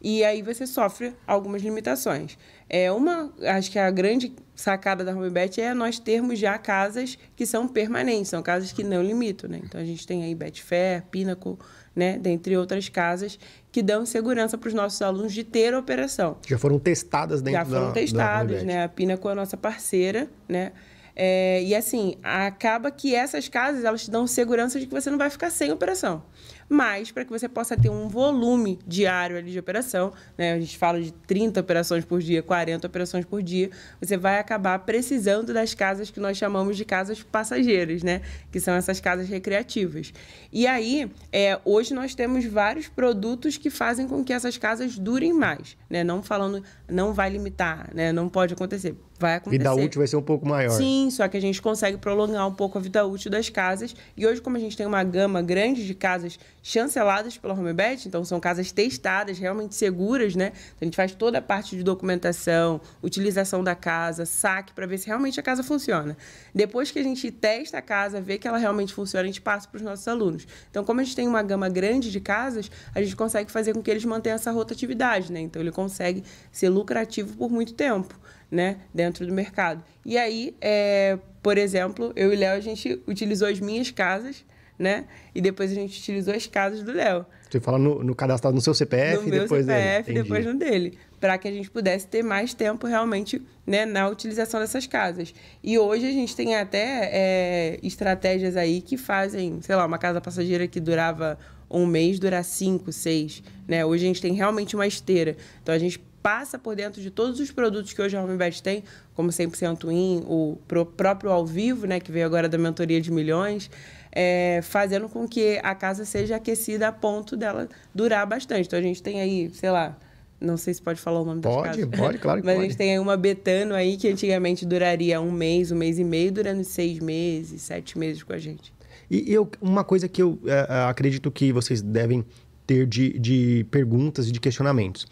E aí você sofre algumas limitações. É uma, acho que a grande sacada da HomeBet é nós termos já casas que são permanentes, são casas que não limitam, né? Então a gente tem aí Betfair, Pinnacle, né, dentre outras casas, que dão segurança para os nossos alunos de ter a operação. Já foram testadas dentro da Já foram da, testadas, da né? A Pina com a nossa parceira, né? É, e assim, acaba que essas casas, elas te dão segurança de que você não vai ficar sem operação mas para que você possa ter um volume diário ali de operação, né? A gente fala de 30 operações por dia, 40 operações por dia, você vai acabar precisando das casas que nós chamamos de casas passageiras, né? Que são essas casas recreativas. E aí, é, hoje nós temos vários produtos que fazem com que essas casas durem mais. Né? Não falando, não vai limitar, né? não pode acontecer. Vai acontecer. Vida útil vai ser um pouco maior. Sim, só que a gente consegue prolongar um pouco a vida útil das casas. E hoje, como a gente tem uma gama grande de casas chanceladas pela Homebet, então são casas testadas, realmente seguras, né? Então, a gente faz toda a parte de documentação, utilização da casa, saque, para ver se realmente a casa funciona. Depois que a gente testa a casa, vê que ela realmente funciona, a gente passa para os nossos alunos. Então, como a gente tem uma gama grande de casas, a gente consegue fazer com que eles mantenham essa rotatividade, né? Então, ele consegue ser lucrativo por muito tempo, né, dentro do mercado. E aí, é, por exemplo, eu e Léo, a gente utilizou as minhas casas, né, e depois a gente utilizou as casas do Léo. Você fala no, no cadastrado no seu CPF no e depois meu CPF, dele. depois no dele. Para que a gente pudesse ter mais tempo realmente né, na utilização dessas casas. E hoje a gente tem até é, estratégias aí que fazem, sei lá, uma casa passageira que durava um mês durar cinco, seis. Né? Hoje a gente tem realmente uma esteira. Então a gente passa por dentro de todos os produtos que hoje a Homebet tem, como 100% IN, o próprio ao vivo, né, que veio agora da mentoria de milhões, é, fazendo com que a casa seja aquecida a ponto dela durar bastante. Então a gente tem aí, sei lá, não sei se pode falar o nome pode, das casas. Pode, pode, claro <laughs> que Mas pode. a gente tem aí uma Betano aí que antigamente duraria um mês, um mês e meio, durando seis meses, sete meses com a gente. E eu, uma coisa que eu é, acredito que vocês devem ter de, de perguntas e de questionamentos.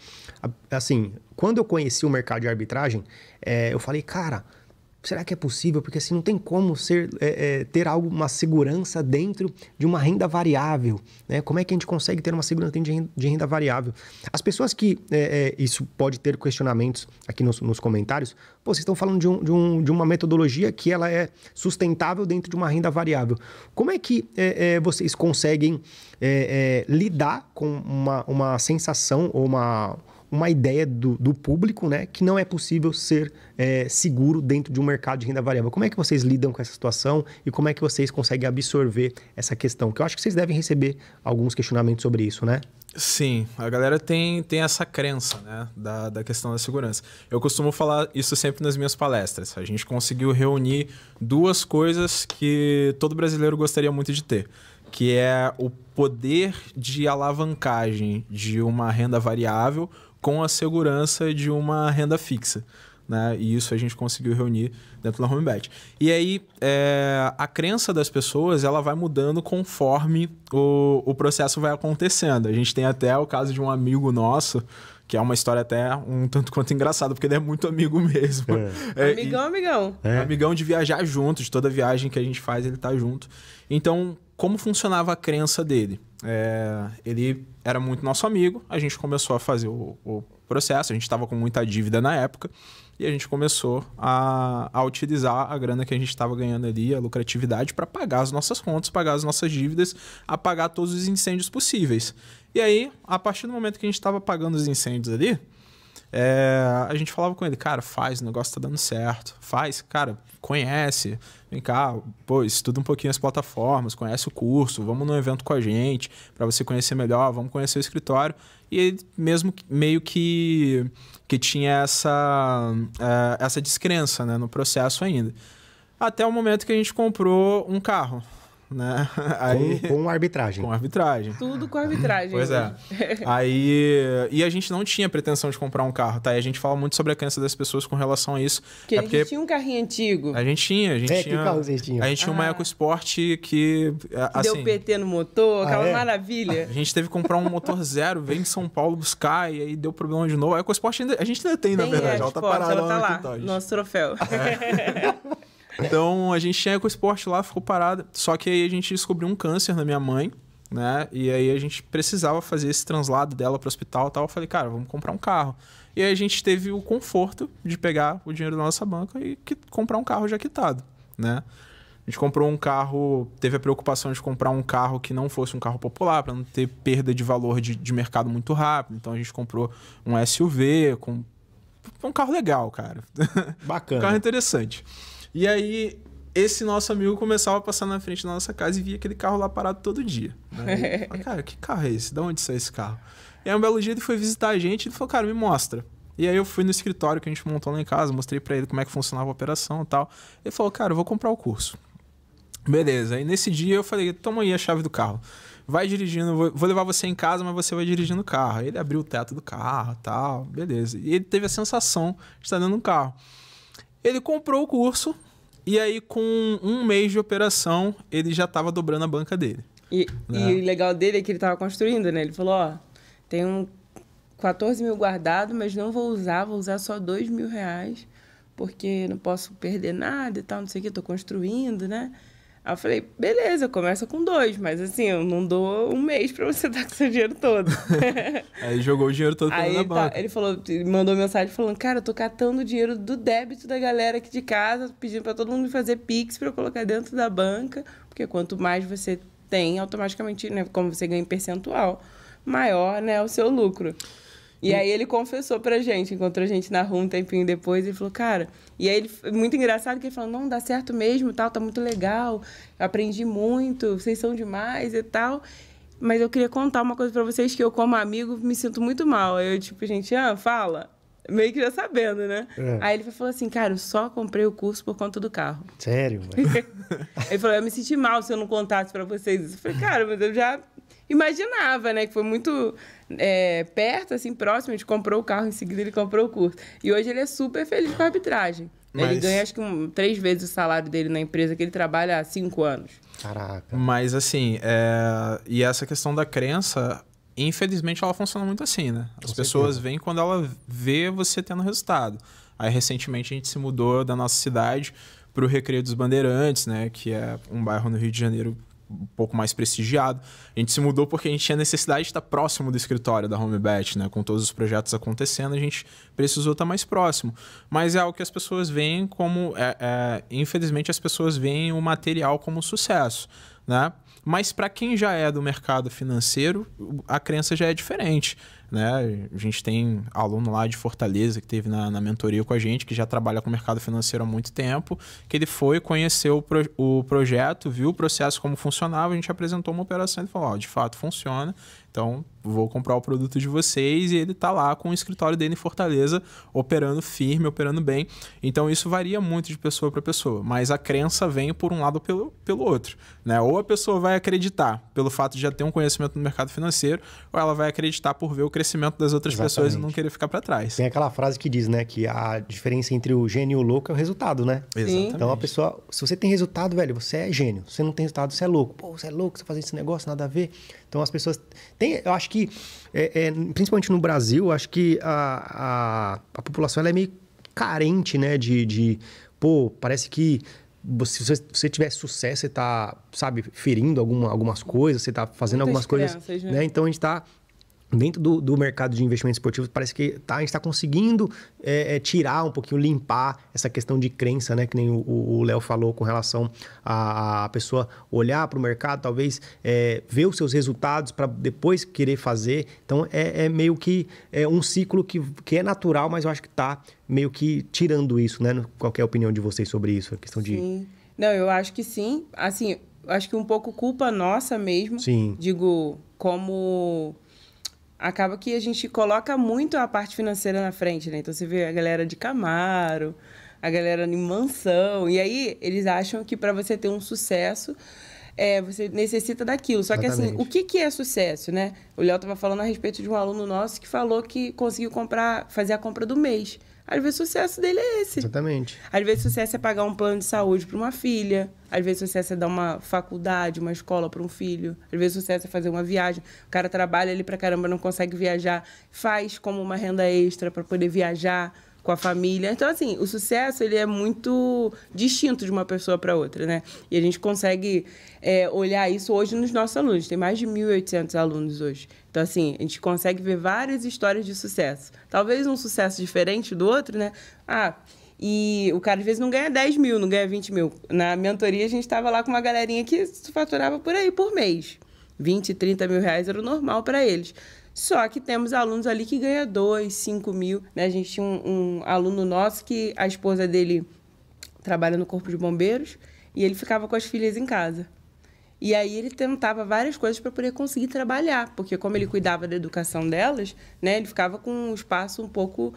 Assim, quando eu conheci o mercado de arbitragem, é, eu falei, cara, será que é possível? Porque assim não tem como ser é, é, ter algo, uma segurança dentro de uma renda variável. Né? Como é que a gente consegue ter uma segurança dentro de renda, de renda variável? As pessoas que é, é, isso pode ter questionamentos aqui nos, nos comentários, Pô, vocês estão falando de, um, de, um, de, uma metodologia que ela é sustentável dentro de uma renda variável. Como é que é, é, vocês conseguem lidar com uma, uma sensação ou uma uma ideia do, do público, né, que não é possível ser é, seguro dentro de um mercado de renda variável. Como é que vocês lidam com essa situação e como é que vocês conseguem absorver essa questão? Que eu acho que vocês devem receber alguns questionamentos sobre isso, né? Sim, a galera tem, tem essa crença né, da, da questão da segurança. Eu costumo falar isso sempre nas minhas palestras. A gente conseguiu reunir duas coisas que todo brasileiro gostaria muito de ter, que é o poder de alavancagem de uma renda variável com a segurança de uma renda fixa. Né? E isso a gente conseguiu reunir dentro da HomeBet. E aí, é, a crença das pessoas ela vai mudando conforme o, o processo vai acontecendo. A gente tem até o caso de um amigo nosso que é uma história até um tanto quanto engraçada, porque ele é muito amigo mesmo. É. É, amigão, e... amigão. É. Amigão de viajar junto, de toda viagem que a gente faz, ele tá junto. Então, como funcionava a crença dele? É, ele era muito nosso amigo, a gente começou a fazer o, o processo, a gente estava com muita dívida na época, e a gente começou a, a utilizar a grana que a gente estava ganhando ali, a lucratividade, para pagar as nossas contas, pagar as nossas dívidas, apagar todos os incêndios possíveis. E aí, a partir do momento que a gente estava apagando os incêndios ali, é, a gente falava com ele, cara, faz, o negócio tá dando certo, faz, cara, conhece, vem cá, pô, estuda um pouquinho as plataformas, conhece o curso, vamos num evento com a gente, para você conhecer melhor, vamos conhecer o escritório. E ele mesmo meio que, que tinha essa, é, essa descrença né, no processo ainda. Até o momento que a gente comprou um carro né? Aí, com, com arbitragem. Com arbitragem. Tudo com arbitragem. pois é. <laughs> Aí, e a gente não tinha pretensão de comprar um carro, tá? E a gente fala muito sobre a crença das pessoas com relação a isso. Porque é a gente porque... tinha um carrinho antigo. A gente tinha, a gente é, tinha. Que carro vocês tinham? A gente ah. tinha uma ah. EcoSport que. É, assim, Deu PT no motor, ah, aquela é? maravilha. A gente teve que comprar um motor zero, veio em São Paulo buscar e aí deu problema de novo. A EcoSport ainda, a gente ainda tem, tem na verdade. É, ela tá parada ela tá lá, lá nosso troféu. É. <laughs> Então a gente tinha ecoesporte lá, ficou parada. Só que aí a gente descobriu um câncer na minha mãe, né? E aí a gente precisava fazer esse translado dela para o hospital e tal. Eu falei, cara, vamos comprar um carro. E aí a gente teve o conforto de pegar o dinheiro da nossa banca e que, comprar um carro já quitado, né? A gente comprou um carro, teve a preocupação de comprar um carro que não fosse um carro popular, para não ter perda de valor de, de mercado muito rápido. Então a gente comprou um SUV, com um carro legal, cara. <laughs> Bacana. um carro interessante. E aí, esse nosso amigo começava a passar na frente da nossa casa e via aquele carro lá parado todo dia. <laughs> cara, que carro é esse? De onde saiu esse carro? E aí, um belo dia ele foi visitar a gente e falou, cara, me mostra. E aí eu fui no escritório que a gente montou lá em casa, mostrei para ele como é que funcionava a operação e tal. Ele falou, cara, eu vou comprar o curso. Beleza. Aí nesse dia eu falei, toma aí a chave do carro. Vai dirigindo, vou levar você em casa, mas você vai dirigindo o carro. Ele abriu o teto do carro tal, beleza. E ele teve a sensação de estar dentro de um carro. Ele comprou o curso e aí, com um mês de operação, ele já estava dobrando a banca dele. E, né? e, o legal dele é que ele estava construindo, né? Ele falou: ó, tem um 14 mil guardado, mas não vou usar, vou usar só 2 mil reais, porque não posso perder nada e tal, não sei o que, estou construindo, né? Aí eu falei, beleza, começa com dois, mas assim, eu não dou um mês pra você estar <laughs> com seu dinheiro todo. <laughs> aí jogou o dinheiro todo aí, na tá, banca. ele falou, mandou mensagem falando, cara, eu tô catando dinheiro do débito da galera aqui de casa, pedindo pra todo mundo fazer Pix pra eu colocar dentro da banca, porque quanto mais você tem, automaticamente, né, como você ganha em percentual, maior, né, o seu lucro. E aí ele confessou pra gente, encontrou a gente na rua um tempinho depois e falou, cara. E aí ele é muito engraçado que ele falou, não, dá certo mesmo, tal, tá muito legal, aprendi muito, vocês são demais e tal. Mas eu queria contar uma coisa para vocês que eu, como amigo, me sinto muito mal. Eu, tipo, gente, ah, fala. Meio que já sabendo, né? É. Aí ele falou assim, cara, eu só comprei o curso por conta do carro. Sério, velho? <laughs> ele falou, eu me senti mal se eu não contasse para vocês. Eu falei, cara, mas eu já imaginava, né? Que foi muito é, perto, assim, próximo. A gente comprou o carro, em seguida ele comprou o curso. E hoje ele é super feliz com a arbitragem. Mas... Ele ganha, acho que, um, três vezes o salário dele na empresa que ele trabalha há cinco anos. Caraca. Mas, assim, é... e essa questão da crença, infelizmente, ela funciona muito assim, né? As com pessoas certeza. vêm quando ela vê você tendo resultado. Aí, recentemente, a gente se mudou da nossa cidade para o Recreio dos Bandeirantes, né? Que é um bairro no Rio de Janeiro um pouco mais prestigiado. A gente se mudou porque a gente tinha necessidade de estar próximo do escritório da Homebet, né? Com todos os projetos acontecendo, a gente precisou estar mais próximo. Mas é algo que as pessoas veem como... É, é, infelizmente, as pessoas veem o material como sucesso, né? Mas para quem já é do mercado financeiro, a crença já é diferente. Né? A gente tem aluno lá de Fortaleza que teve na, na mentoria com a gente, que já trabalha com o mercado financeiro há muito tempo, que ele foi, conheceu o, pro, o projeto, viu o processo como funcionava, a gente apresentou uma operação e falou, oh, de fato funciona. Então, vou comprar o produto de vocês e ele está lá com o escritório dele em Fortaleza operando firme, operando bem. Então isso varia muito de pessoa para pessoa, mas a crença vem por um lado ou pelo, pelo outro, né? Ou a pessoa vai acreditar pelo fato de já ter um conhecimento no mercado financeiro, ou ela vai acreditar por ver o crescimento das outras Exatamente. pessoas e não querer ficar para trás. Tem aquela frase que diz, né, que a diferença entre o gênio e o louco é o resultado, né? Exatamente. Então a pessoa, se você tem resultado, velho, você é gênio. Se você não tem resultado, você é louco. Pô, você é louco, você tá fazendo esse negócio, nada a ver. Então as pessoas tem, eu acho que que, é, é, principalmente no Brasil, acho que a, a, a população é meio carente, né? De, de pô, parece que se você, você, tiver sucesso, você está sabe, ferindo alguma, algumas coisas, você está fazendo Muitas algumas coisas. Né? né? Então a gente está dentro do, do, mercado de investimentos esportivos parece que tá, a gente está conseguindo é, é, tirar um pouquinho, limpar essa questão de crença, né? Que nem o Léo falou com relação a, a pessoa olhar para o mercado, talvez é, ver os seus resultados para depois querer fazer. Então, é, é, meio que é um ciclo que, que é natural, mas eu acho que está meio que tirando isso, né? Qual é a opinião de vocês sobre isso? A questão sim. de... Não, eu acho que sim. Assim, acho que um pouco culpa nossa mesmo. Sim. Digo, como acaba que a gente coloca muito a parte financeira na frente, né? Então você vê a galera de Camaro, a galera em mansão, e aí eles acham que para você ter um sucesso, é, você necessita daquilo. Só que assim, o que, que é sucesso, né? O Léo estava falando a respeito de um aluno nosso que falou que conseguiu comprar, fazer a compra do mês. Às vezes o sucesso dele é esse. Exatamente. Às vezes o sucesso é pagar um plano de saúde para uma filha. Às vezes o sucesso é dar uma faculdade, uma escola para um filho. Às vezes o sucesso é fazer uma viagem. O cara trabalha ali para caramba, não consegue viajar, faz como uma renda extra para poder viajar com a família. Então, assim, o sucesso ele é muito distinto de uma pessoa para outra, né? E a gente consegue é, olhar isso hoje nos nossos alunos. Tem mais de 1.800 alunos hoje. Então, assim, a gente consegue ver várias histórias de sucesso. Talvez um sucesso diferente do outro, né? Ah, e o cara às vezes não ganha 10 mil, não ganha 20 mil. Na mentoria, a gente estava lá com uma galerinha que faturava por aí por mês. 20, 30 mil reais era o normal para eles. Só que temos alunos ali que ganha 2, 5 mil. Né? A gente tinha um, um aluno nosso que a esposa dele trabalha no Corpo de Bombeiros e ele ficava com as filhas em casa. E aí ele tentava várias coisas para poder conseguir trabalhar, porque como ele cuidava da educação delas, né, ele ficava com um espaço um pouco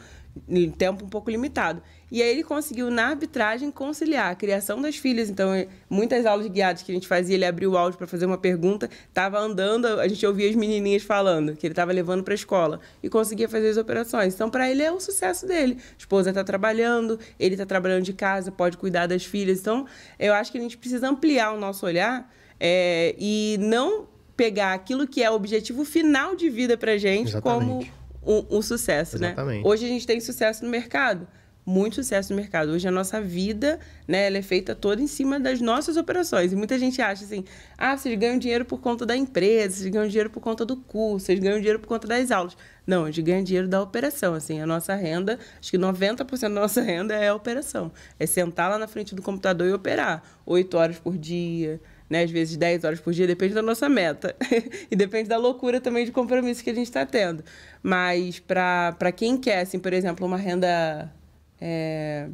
tempo um pouco limitado. E aí ele conseguiu, na arbitragem, conciliar a criação das filhas. Então, eh, muitas aulas guiadas que a gente fazia, ele abriu o áudio para fazer uma pergunta, estava andando, a gente ouvia as menininhas falando, que ele estava levando para a escola, e conseguia fazer as operações. Então, para ele é o sucesso dele. A esposa está trabalhando, ele está trabalhando de casa, pode cuidar das filhas. Então, eu acho que a gente precisa ampliar o nosso olhar é, e não pegar aquilo que é o objetivo final de vida para gente Exatamente. como um, um sucesso, né? Exatamente. né? Hoje a gente tem sucesso no mercado muito sucesso no mercado. Hoje a nossa vida, né, ela é feita toda em cima das nossas operações. E muita gente acha assim: "Ah, vocês ganham dinheiro por conta da empresa, vocês ganham dinheiro por conta do curso, vocês ganham dinheiro por conta das aulas". Não, a gente ganha dinheiro da operação, assim, a nossa renda, acho que 90% da nossa renda é a operação. É sentar lá na frente do computador e operar, oito horas por dia, né? Às vezes 10 horas por dia, depende da nossa meta. <laughs> e depende da loucura também de compromisso que a gente está tendo. Mas para quem quer, assim, por exemplo, uma renda é,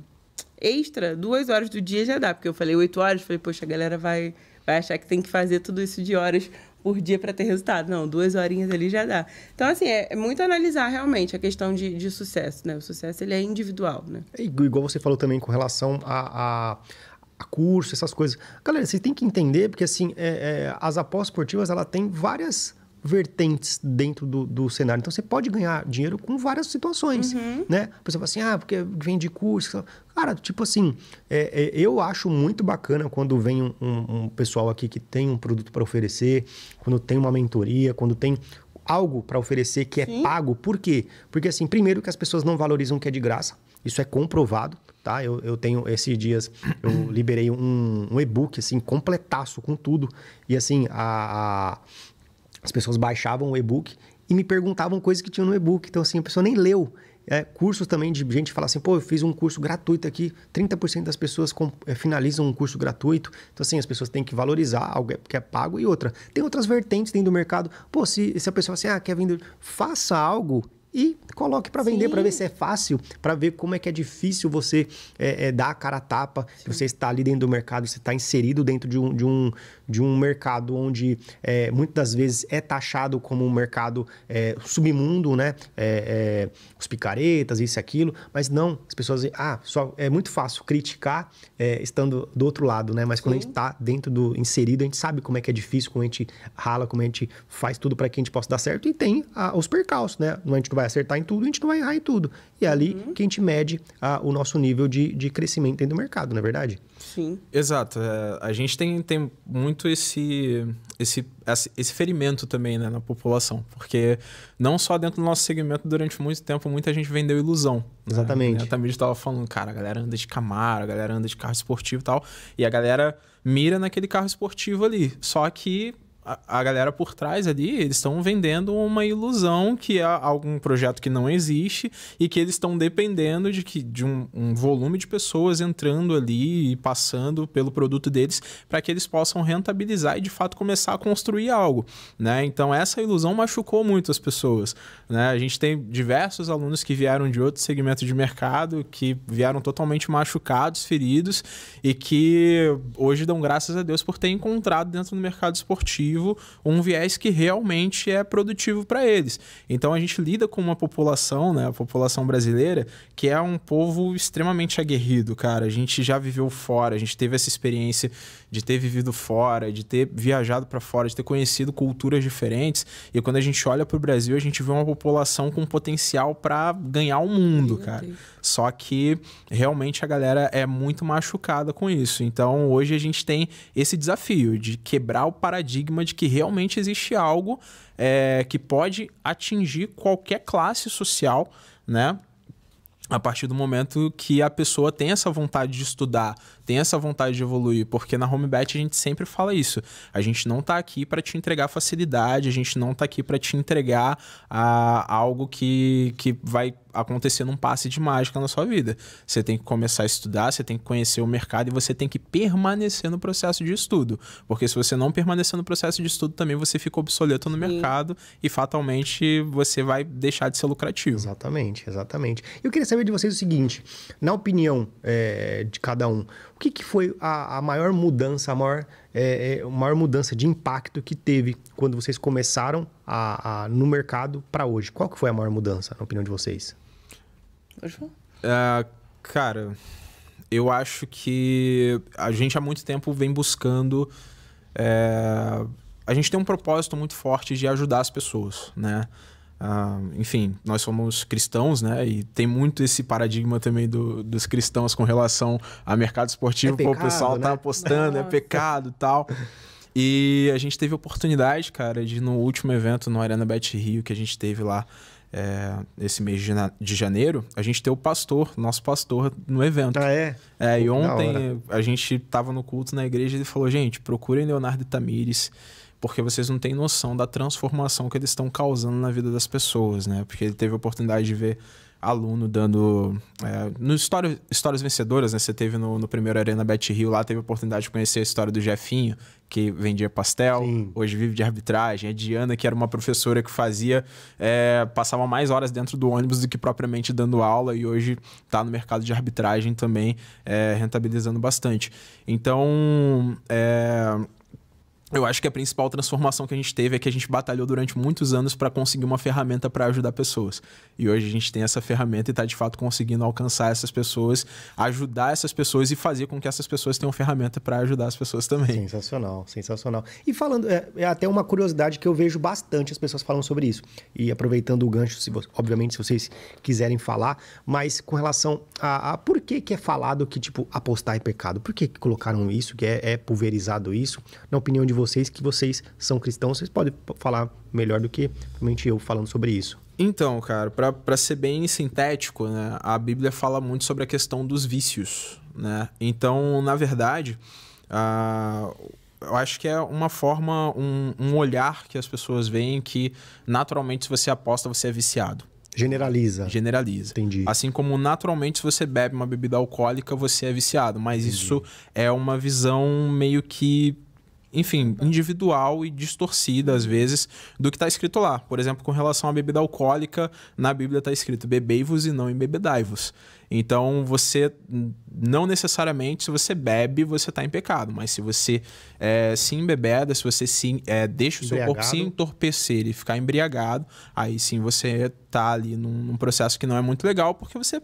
extra, duas horas do dia já dá. Porque eu falei 8 horas, falei, poxa, a galera vai, vai achar que tem que fazer tudo isso de horas por dia para ter resultado. Não, duas horinhas ali já dá. Então, assim, é, é, muito analisar realmente a questão de, de, sucesso, né? O sucesso, ele é individual, né? É igual você falou também com relação a, a a curso, essas coisas. Galera, vocês têm que entender, porque assim, é, é, as apostas esportivas, ela tem várias vertentes dentro do, do, cenário. Então, você pode ganhar dinheiro com várias situações, uhum. né? você fala assim, ah, porque vende curso. Cara, tipo assim, é, é, eu acho muito bacana quando vem um, um, um pessoal aqui que tem um produto para oferecer, quando tem uma mentoria, quando tem algo para oferecer que é Sim. pago. Por quê? Porque, assim, primeiro que as pessoas não valorizam o que é de graça. Isso é comprovado, tá? Eu, eu tenho esses dias, eu <clears throat> liberei um, um e-book, assim, completaço com tudo. E, assim, a, a, as pessoas baixavam o e-book e me perguntavam coisas que tinham no e-book. Então, assim, a pessoa nem leu. É, cursos também de gente fala assim, pô, eu fiz um curso gratuito aqui, 30% das pessoas é, finalizam um curso gratuito. Então, assim, as pessoas têm que valorizar algo é, que é pago e outra. Tem outras vertentes dentro do mercado. Pô, se, se a pessoa assim, ah, quer vender, faça algo e coloque para vender, para ver se é fácil, para ver como é que é difícil você é, é, dar a cara a tapa. Sim. Você está ali dentro do mercado, você está inserido dentro de um, de um, de um mercado onde é, muitas das vezes é taxado como um mercado é, submundo, né? É, é, os picaretas, isso e aquilo. Mas não, as pessoas dizem, ah, só, é muito fácil criticar estando do outro lado, né? Mas quando Sim. a gente está dentro do inserido, a gente sabe como é que é difícil, como a gente rala, como a gente faz tudo para que a gente possa dar certo e tem a, ah, os percalços, né? A gente não vai vai acertar em tudo, a gente não vai errar em tudo. E é ali uhum. que a gente mede a, o nosso nível de, de crescimento dentro do mercado, não é verdade? Sim. Exato. É, a gente tem, tem muito esse, esse, esse ferimento também né, na população, porque não só dentro do nosso segmento, durante muito tempo, muita gente vendeu ilusão. Né? Exatamente. Né? Eu também estava falando, cara, a galera anda de Camaro, a galera anda de carro esportivo e tal, e a galera mira naquele carro esportivo ali. Só que a, a galera por trás ali, eles estão vendendo uma ilusão que há é algum projeto que não existe e que eles estão dependendo de, que, de um, um volume de pessoas entrando ali e passando pelo produto deles para que eles possam rentabilizar e de fato começar a construir algo, né? Então essa ilusão machucou muito as pessoas, né? A gente tem diversos alunos que vieram de outro segmento de mercado que vieram totalmente machucados, feridos e que hoje dão graças a Deus por ter encontrado dentro do mercado esportivo produtivo, um viés que realmente é produtivo para eles. Então a gente lida com uma população, né, a população brasileira, que é um povo extremamente aguerrido, cara. A gente já viveu fora, a gente teve essa experiência de ter vivido fora, de ter viajado para fora, de ter conhecido culturas diferentes. E quando a gente olha para o Brasil, a gente vê uma população com potencial para ganhar o mundo, cara. Só que realmente a galera é muito machucada com isso. Então hoje a gente tem esse desafio de quebrar o paradigma de que realmente existe algo é, que pode atingir qualquer classe social, né? a partir do momento que a pessoa tem essa vontade de estudar, tem essa vontade de evoluir, porque na Homebet a gente sempre fala isso. A gente não está aqui para te entregar facilidade, a gente não está aqui para te entregar a algo que, que vai acontecendo um passe de mágica na sua vida. Você tem que começar a estudar, você tem que conhecer o mercado e você tem que permanecer no processo de estudo. Porque se você não permanecer no processo de estudo, também você fica obsoleto no Sim. mercado e fatalmente você vai deixar de ser lucrativo. Exatamente, exatamente. Eu queria saber de vocês o seguinte: na opinião é, de cada um, o que, que foi a, a, maior mudança, a maior, é, a maior mudança de impacto que teve quando vocês começaram a, a no mercado para hoje? Qual que foi a maior mudança, na opinião de vocês? Pode falar. Uh, cara, eu acho que a gente há muito tempo vem buscando. É... A gente tem um propósito muito forte de ajudar as pessoas, né? Uh, enfim, nós somos cristãos, né? E tem muito esse paradigma também do, dos cristãos com relação a mercado esportivo. É pecado, Pô, o pessoal tá né? tá apostando, é pecado e tal. E a gente teve oportunidade, cara, de no último evento no Arena Bet Rio que a gente teve lá, é, esse mês de janeiro, a gente tem o pastor, nosso pastor, no evento. Ah, é? É, Pô, e ontem a gente estava no culto na igreja e ele falou, gente, procurem Leonardo Tamires porque vocês não têm noção da transformação que eles estão causando na vida das pessoas, né? Porque ele teve a oportunidade de ver aluno dando. É, no Histórias Vencedoras, né? Você teve no, no primeiro Arena Bet Rio, lá teve a oportunidade de conhecer a história do Jefinho, que vendia pastel, Sim. hoje vive de arbitragem. A Diana, que era uma professora que fazia. É, passava mais horas dentro do ônibus do que propriamente dando aula e hoje está no mercado de arbitragem também, é, rentabilizando bastante. Então. É, eu acho que a principal transformação que a gente teve é que a gente batalhou durante muitos anos para conseguir uma ferramenta para ajudar pessoas. E hoje a gente tem essa ferramenta e está de fato conseguindo alcançar essas pessoas, ajudar essas pessoas e fazer com que essas pessoas tenham ferramenta para ajudar as pessoas também. Sensacional, sensacional. E falando, é, é, até uma curiosidade que eu vejo bastante as pessoas falando sobre isso. E aproveitando o gancho, se você, obviamente, se vocês quiserem falar, mas com relação a, a, por que, que é falado que, tipo, apostar é pecado? Por que, que colocaram isso, que é, é pulverizado isso? Na opinião de vocês, vocês, que vocês são cristãos, vocês podem falar melhor do que realmente eu falando sobre isso. Então, cara, para ser bem sintético, né, a Bíblia fala muito sobre a questão dos vícios, né? Então, na verdade, uh, eu acho que é uma forma, um, um olhar que as pessoas veem que naturalmente se você aposta, você é viciado. Generaliza. Generaliza. Entendi. Assim como naturalmente, se você bebe uma bebida alcoólica, você é viciado. Mas Entendi. isso é uma visão meio que enfim, individual e distorcida às vezes do que está escrito lá. Por exemplo, com relação à bebida alcoólica, na Bíblia está escrito bebei-vos e não embebedai-vos. Então você não necessariamente, se você bebe, você está em pecado, mas se você é, se embebeda, se você se, é, deixa o seu embriagado. corpo se entorpecer e ficar embriagado, aí sim você está ali num, num processo que não é muito legal, porque você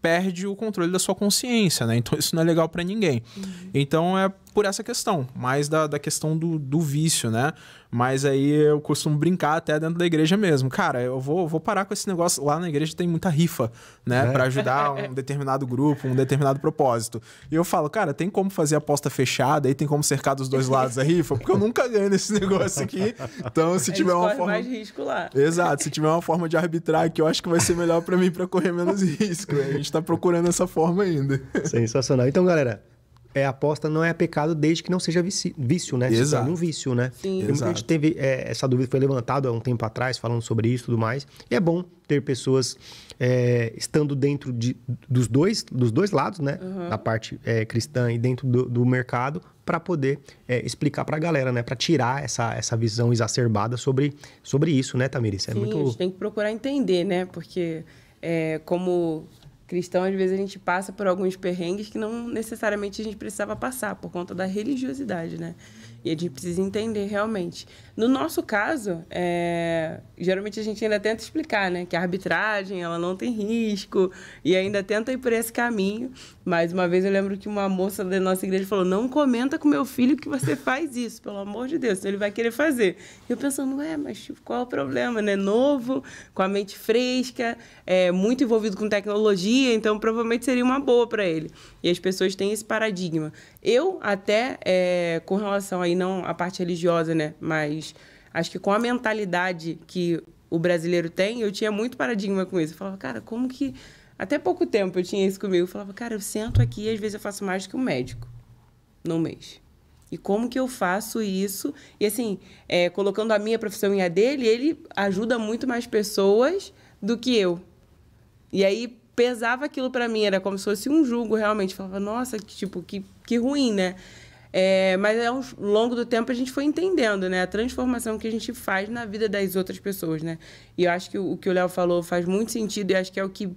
perde o controle da sua consciência, né? Então isso não é legal para ninguém. Uhum. Então é por essa questão, mais da, da questão do, do vício, né? Mas aí eu costumo brincar até dentro da igreja mesmo. Cara, eu vou, vou parar com esse negócio. Lá na igreja tem muita rifa, né? É. para ajudar um <laughs> determinado grupo, um determinado propósito. E eu falo, cara, tem como fazer aposta fechada e tem como cercar dos dois lados a rifa? Porque eu nunca ganho nesse <laughs> negócio aqui. Então, se tiver uma forma. mais risco lá. Exato. Se tiver uma forma de arbitrar aqui, eu acho que vai ser melhor para mim para correr menos <laughs> risco. A gente tá procurando essa forma ainda. Sensacional. Então, galera é, aposta não é pecado desde que não seja vício, né? Exato. Se um vício, né? Sim. Exato. A gente teve é, essa dúvida foi levantada há um tempo atrás falando sobre isso, e tudo mais. E é bom ter pessoas é, estando dentro de, dos dois dos dois lados, né? Uhum. Da parte é, cristã e dentro do, do mercado para poder é, explicar para a galera, né? Para tirar essa, essa visão exacerbada sobre, sobre isso, né, Tamiris? É Sim, muito... a gente tem que procurar entender, né? Porque é, como cristão, às vezes a gente passa por alguns perrengues que não necessariamente a gente precisava passar por conta da religiosidade, né? E a gente precisa entender realmente. No nosso caso, é... geralmente a gente ainda tenta explicar, né? Que a arbitragem, ela não tem risco e ainda tenta ir por esse caminho. Mas uma vez eu lembro que uma moça da nossa igreja falou: Não comenta com meu filho que você faz isso, pelo amor de Deus, ele vai querer fazer. Eu pensando, ué, mas qual é o problema, né? Novo, com a mente fresca, é, muito envolvido com tecnologia, então provavelmente seria uma boa para ele. E as pessoas têm esse paradigma. Eu, até é, com relação aí, não a parte religiosa, né? Mas acho que com a mentalidade que o brasileiro tem, eu tinha muito paradigma com isso. Eu falava, cara, como que até pouco tempo eu tinha isso comigo. Eu falava, cara, eu sento aqui e às vezes eu faço mais que um médico no mês. E como que eu faço isso? E assim, é, colocando a minha profissão e a dele, ele ajuda muito mais pessoas do que eu. E aí pesava aquilo para mim, era como se fosse um julgo realmente. Eu falava, nossa, que, tipo, que, que ruim, né? É, mas ao longo do tempo a gente foi entendendo, né? A transformação que a gente faz na vida das outras pessoas, né? E eu acho que o, o que o Léo falou faz muito sentido e acho que é o que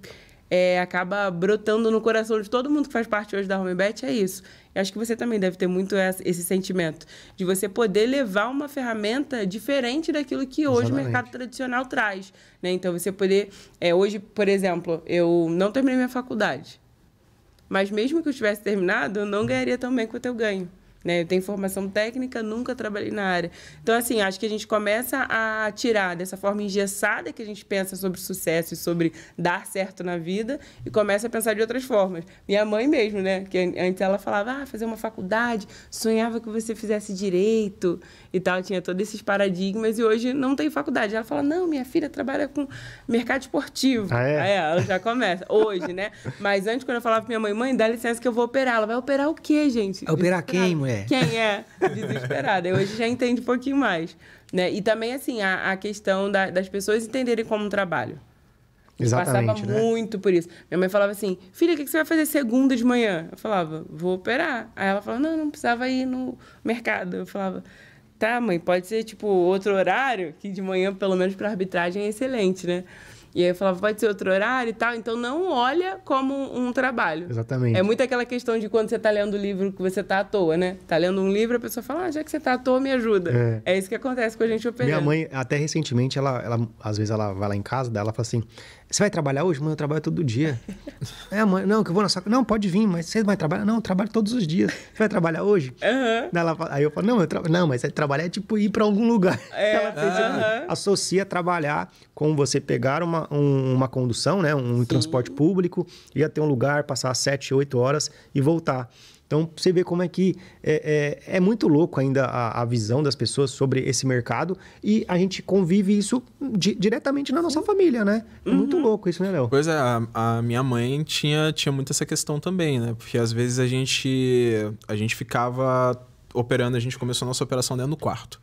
é, acaba brotando no coração de todo mundo que faz parte hoje da Homebet é isso. acho que você também deve ter muito esse sentimento de você poder levar uma ferramenta diferente daquilo que hoje Exatamente. o mercado tradicional traz. Né? Então, você poder... É, hoje, por exemplo, eu não terminei minha faculdade. Mas mesmo que eu tivesse terminado, eu não ganharia tão bem quanto eu ganho. Né? Eu tenho formação técnica, nunca trabalhei na área. Então, assim, acho que a gente começa a tirar dessa forma engessada que a gente pensa sobre sucesso e sobre dar certo na vida e começa a pensar de outras formas. Minha mãe mesmo, né? Que antes ela falava, ah, fazer uma faculdade, sonhava que você fizesse direito e tal, tinha todos esses paradigmas, e hoje não tem faculdade. Ela fala, não, minha filha trabalha com mercado esportivo. Ah, é? Aí é, ela já começa, hoje, né? Mas antes, quando eu falava pra minha mãe, mãe, dá licença que eu vou operar. Ela vai operar o quê, gente? Operar quem, mulher? Quem é? Desesperada. hoje já entende um pouquinho mais. Né? E também, assim, a, a questão da, das pessoas entenderem como trabalho. Exatamente, passava né? muito por isso. Minha mãe falava assim, filha, o que você vai fazer segunda de manhã? Eu falava, vou operar. Aí ela falava, não, não precisava ir no mercado. Eu falava, Tá, mãe, pode ser tipo outro horário, que de manhã, pelo menos para arbitragem, é excelente, né? E aí eu falava, pode ser outro horário e tal. Então não olha como um, trabalho. Exatamente. É muito aquela questão de quando você está lendo o livro que você está à toa, né? Tá lendo um livro, a pessoa fala, ah, já que você está à toa, me ajuda. É. é isso que acontece com a gente operando. Minha mãe, até recentemente, ela, ela às vezes ela vai lá em casa dela, fala assim: você vai trabalhar hoje? Mãe, eu trabalho todo dia. é, mãe, não, que eu vou na sua Não, pode vir, mas você vai trabalhar? Não, eu trabalho todos os dias. Você vai trabalhar hoje? Uhum. Ela, aí eu falo, não, eu tra... não mas é, trabalhar é tipo ir para algum lugar. É, <laughs> ela fez, uhum. associa trabalhar com você pegar uma, um, uma condução, né? Um Sim. transporte público, ir até um lugar, passar 7, 8 horas e voltar. Então, você vê como é que é, é, é muito louco ainda a, a, visão das pessoas sobre esse mercado e a gente convive isso di, diretamente na nossa família, né? É uhum. muito louco isso, né, Léo? Pois é, a, a, minha mãe tinha, tinha muito essa questão também, né? Porque às vezes a gente, a gente ficava operando, a gente começou a nossa operação dentro do quarto,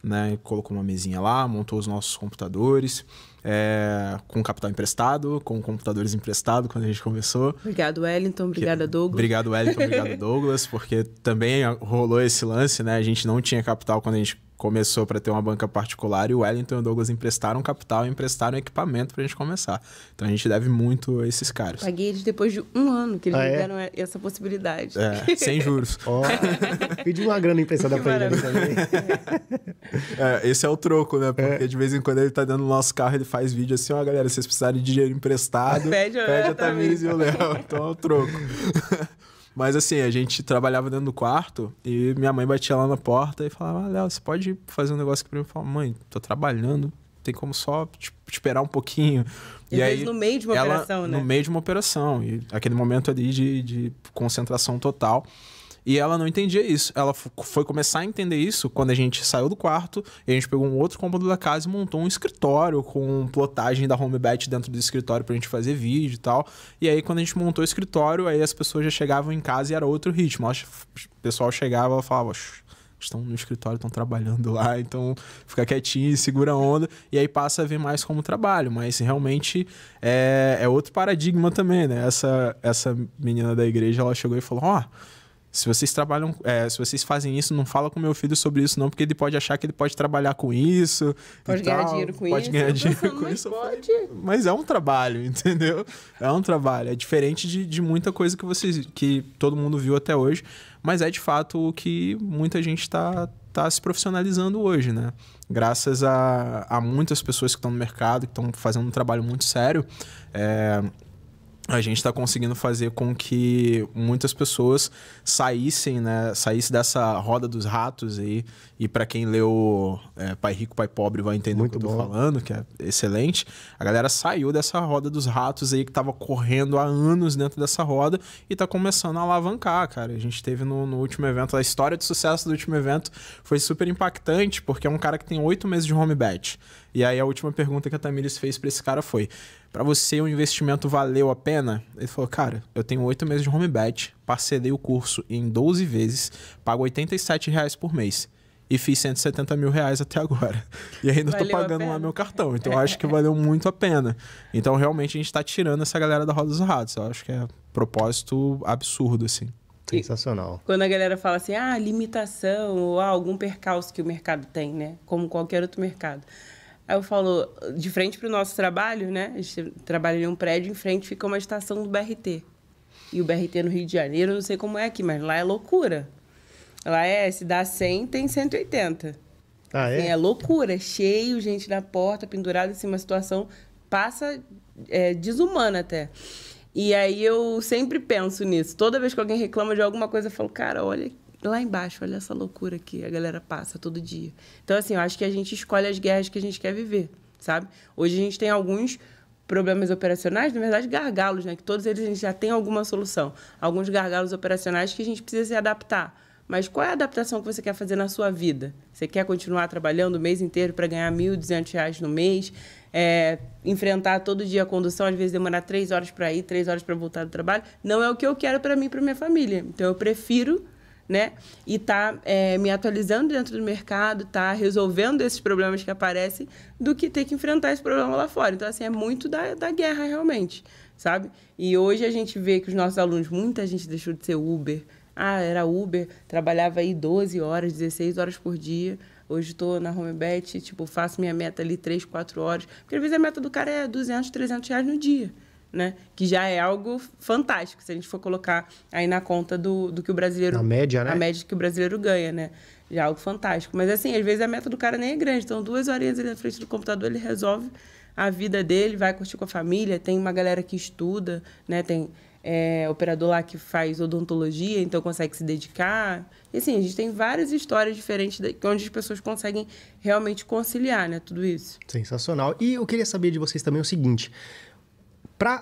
né? Colocou uma mesinha lá, montou os nossos computadores é, com capital emprestado, com computadores emprestados quando a gente começou. Obrigado, Wellington. Obrigada, Douglas. Obrigado, Wellington. obrigado, <laughs> Douglas, porque também rolou esse lance, né? A gente não tinha capital quando a gente começou para ter uma banca particular e o Wellington e o Douglas emprestaram capital e emprestaram equipamento para a gente começar. Então a gente deve muito a esses caras. Paguei eles depois de um ano que eles ah, me é? deram essa possibilidade. É, sem <laughs> juros. oh, pedi uma grana emprestada para eles também. É, esse é o troco, né? É. Porque de vez em quando ele tá dando o nosso carro, ele faz vídeo assim, ó, oh, galera, se vocês precisarem de dinheiro emprestado, pede, pede a Tamires e o Léo. Então é o troco. <laughs> Mas assim, a gente trabalhava dentro do quarto e minha mãe batia lá na porta e falava: ah, Léo, você pode fazer um negócio aqui pra mim? Eu falava, mãe, tô trabalhando, tem como só tipo, esperar um pouquinho. E, e aí, no meio de uma ela, operação, né? No meio de uma operação. E aquele momento ali de, de concentração total. E ela não entendia isso. Ela foi começar a entender isso quando a gente saiu do quarto e a gente pegou um outro cômodo da casa e montou um escritório com plotagem da Homebet dentro do escritório pra gente fazer vídeo e tal. E aí, quando a gente montou o escritório, aí as pessoas já chegavam em casa e era outro ritmo. o pessoal chegava e falava estão no escritório, estão trabalhando lá, então fica quietinho, segura a onda, e aí passa a ver mais como trabalho, mas realmente é, é outro paradigma também, né? Essa, essa menina da igreja, ela chegou e falou, ó... Oh, se vocês trabalham, é, se vocês fazem isso, não fala com meu filho sobre isso, não, porque ele pode achar que ele pode trabalhar com isso. Pode ganhar tal, dinheiro com pode isso. Pode ganhar <laughs> dinheiro com isso. Pode. Mas é um trabalho, <laughs> entendeu? É um trabalho. É diferente de, de muita coisa que vocês. que todo mundo viu até hoje. Mas é de fato o que muita gente está tá se profissionalizando hoje, né? Graças a, a muitas pessoas que estão no mercado, que estão fazendo um trabalho muito sério. É, a gente está conseguindo fazer com que muitas pessoas saíssem, né, saísse dessa roda dos ratos aí. E para quem leu é, Pai Rico, Pai Pobre vai entender Muito o que eu tô falando, que é excelente. A galera saiu dessa roda dos ratos aí que estava correndo há anos dentro dessa roda e está começando a alavancar, cara. A gente teve no, no, último evento, a história de sucesso do último evento foi super impactante, porque é um cara que tem oito meses de home bet. E aí a última pergunta que a Tamiris fez para esse cara foi: para você o investimento valeu a pena? Ele falou, cara, eu tenho oito meses de home bet, parcelei o curso em 12 vezes, pago 87 reais por mês. E fiz 170 mil reais até agora. E ainda valeu tô pagando lá meu cartão. Então acho que valeu muito a pena. Então realmente a gente tá tirando essa galera da roda dos ratos. Eu acho que é propósito absurdo, assim. Sensacional. Quando a galera fala assim, ah, limitação ou ah, algum percalço que o mercado tem, né? Como qualquer outro mercado. Aí eu falo, de frente para o nosso trabalho, né? A gente trabalha em um prédio, em frente fica uma estação do BRT. E o BRT no Rio de Janeiro, não sei como é aqui, mas lá é loucura. Lá é, se dá 100, tem 180. Ah, é? É loucura, é cheio, gente na porta, pendurada, assim, uma situação passa é, desumana até. E aí eu sempre penso nisso. Toda vez que alguém reclama de alguma coisa, eu falo, cara, olha lá embaixo, olha essa loucura que a galera passa todo dia. Então, assim, eu acho que a gente escolhe as guerras que a gente quer viver, sabe? Hoje a gente tem alguns problemas operacionais, na verdade, gargalos, né? Que todos eles a gente já tem alguma solução. Alguns gargalos operacionais que a gente precisa se adaptar. Mas qual é a adaptação que você quer fazer na sua vida? Você quer continuar trabalhando o mês inteiro para ganhar R$ 1.200 no mês? É, enfrentar todo dia a condução, às vezes demorar três horas para ir, três horas para voltar do trabalho, não é o que eu quero para mim e para minha família. Então eu prefiro né? E tá é, me atualizando dentro do mercado, tá resolvendo esses problemas que aparecem, do que ter que enfrentar esse problema lá fora. Então, assim, é muito da, da guerra realmente, sabe? E hoje a gente vê que os nossos alunos, muita gente deixou de ser Uber. Ah, era Uber, trabalhava aí 12 horas, 16 horas por dia. Hoje estou na Homebet, tipo, faço minha meta ali 3, 4 horas. Porque às vezes a meta do cara é 200, 300 reais no dia né? Que já é algo fantástico, se a gente for colocar aí na conta do, do que o brasileiro... Na média, né? A média que o brasileiro ganha, né? Já é algo fantástico. Mas, assim, às vezes a meta do cara nem é grande. Então, duas horinhas ali na frente do computador, ele resolve a vida dele, vai curtir com a família. Tem uma galera que estuda, né? Tem é, operador lá que faz odontologia, então consegue se dedicar. E, assim, a gente tem várias histórias diferentes de, onde as pessoas conseguem realmente conciliar, né? Tudo isso. Sensacional. E eu queria saber de vocês também o seguinte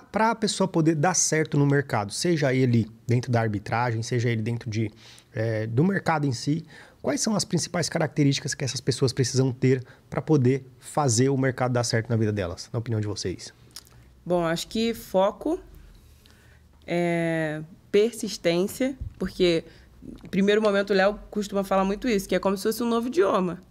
para a pessoa poder dar certo no mercado, seja ele dentro da arbitragem, seja ele dentro de, é, do mercado em si, quais são as principais características que essas pessoas precisam ter para poder fazer o mercado dar certo na vida delas, na opinião de vocês? Bom, acho que foco, é, persistência, porque no primeiro momento o Léo costuma falar muito isso, que é como se fosse um novo idioma.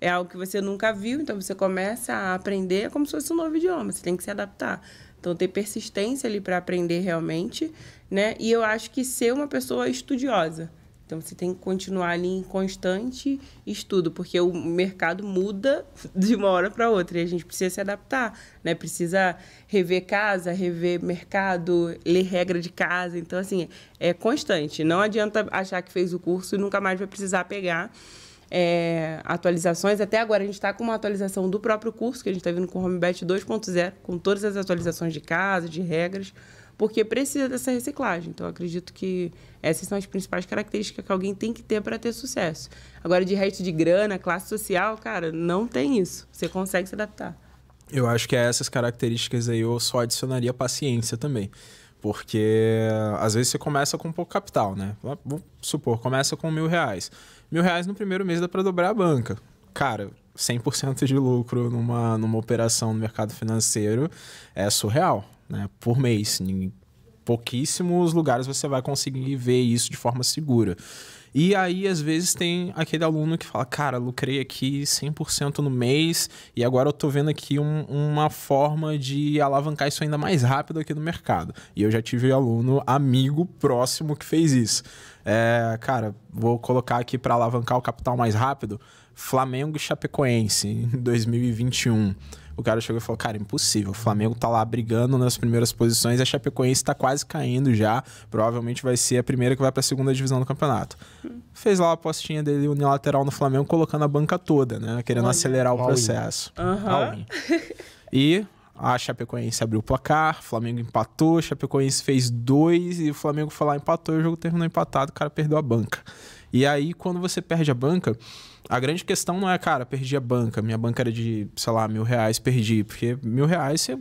É algo que você nunca viu, então você começa a aprender é como se fosse um novo idioma, você tem que se adaptar. Então, ter persistência ali para aprender realmente, né? E eu acho que ser uma pessoa estudiosa. Então, você tem que continuar ali em constante estudo, porque o mercado muda <laughs> de uma hora para outra e a gente precisa se adaptar, né? Precisa rever casa, rever mercado, ler regra de casa. Então, assim, é constante. Não adianta achar que fez o curso e nunca mais vai precisar pegar é, atualizações. Até agora a gente está com uma atualização do próprio curso, que a gente está vindo com o HomeBet 2.0, com todas as atualizações de casa, de regras, porque precisa dessa reciclagem. Então, acredito que essas são as principais características que alguém tem que ter para ter sucesso. Agora, de resto de grana, classe social, cara, não tem isso. Você consegue se adaptar. Eu acho que é essas características aí eu só adicionaria paciência também. Porque às vezes você começa com pouco capital, né? Vamos supor, começa com mil reais. Mil reais no primeiro mês dá para dobrar a banca. Cara, 100% de lucro numa, numa operação no mercado financeiro é surreal, né? Por mês. Em pouquíssimos lugares você vai conseguir ver isso de forma segura. E aí, às vezes, tem aquele aluno que fala: Cara, lucrei aqui 100% no mês e agora eu tô vendo aqui um, uma forma de alavancar isso ainda mais rápido aqui no mercado. E eu já tive aluno amigo próximo que fez isso. É, cara, vou colocar aqui para alavancar o capital mais rápido: Flamengo e Chapecoense em 2021. O cara chegou e falou: Cara, impossível. O Flamengo tá lá brigando nas primeiras posições. A Chapecoense tá quase caindo já. Provavelmente vai ser a primeira que vai pra segunda divisão do campeonato. Hum. Fez lá a apostinha dele unilateral no Flamengo, colocando a banca toda, né? Querendo acelerar o processo. Uhum. E a Chapecoense abriu o placar, Flamengo empatou, Chapecoense fez dois e o Flamengo foi lá empatou e o jogo terminou empatado, o cara perdeu a banca. E aí, quando você perde a banca, a grande questão não é, cara, perdi a banca. Minha banca era de, sei lá, mil reais, perdi. Porque mil reais você,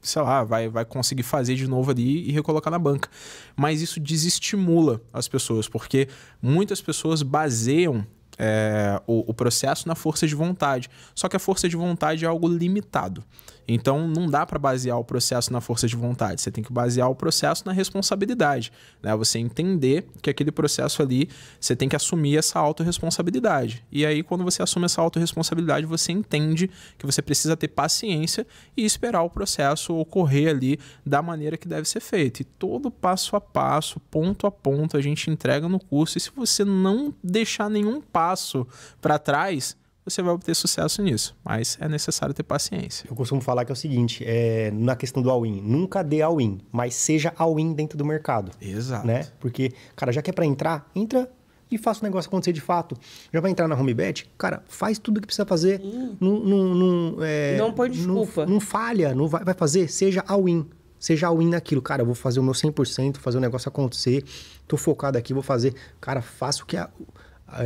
sei lá, vai, vai conseguir fazer de novo ali e recolocar na banca. Mas isso desestimula as pessoas, porque muitas pessoas baseiam é, o, o processo na força de vontade. Só que a força de vontade é algo limitado. Então não dá para basear o processo na força de vontade, você tem que basear o processo na responsabilidade, né? Você entender que aquele processo ali, você tem que assumir essa autorresponsabilidade. E aí quando você assume essa autorresponsabilidade, você entende que você precisa ter paciência e esperar o processo ocorrer ali da maneira que deve ser feito. E todo passo a passo, ponto a ponto, a gente entrega no curso e se você não deixar nenhum passo para trás, você vai obter sucesso nisso, mas é necessário ter paciência. Eu costumo falar que é o seguinte, é, na questão do all-in, nunca dê all-in, mas seja all-in dentro do mercado. Exato. Né? Porque, cara, já que é para entrar, entra e faça o negócio acontecer de fato. Já vai entrar na HomeBet? Cara, faz tudo o que precisa fazer. Hum. Não, não, não, é, não põe desculpa. Não, falha, não vai, vai fazer, seja all-in seja all-in naquilo. Cara, eu vou fazer o meu 100%, fazer o negócio acontecer, tô focado aqui, vou fazer. Cara, faça o que a,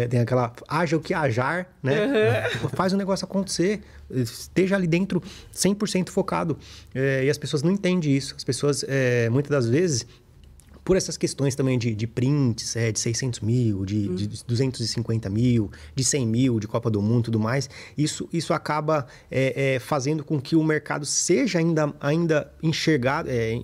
tem aquela haja o que ajar, né? Uhum. <laughs> Faz o negócio acontecer, esteja ali dentro 100% focado. É, e as pessoas não entendem isso. As pessoas, é, muitas das vezes, por essas questões também de, de prints, é, de 600 mil, de, uhum. de 250 mil, de 100 mil, de Copa do Mundo e tudo mais, isso, isso acaba é, é, fazendo com que o mercado seja ainda, ainda enxergado, é,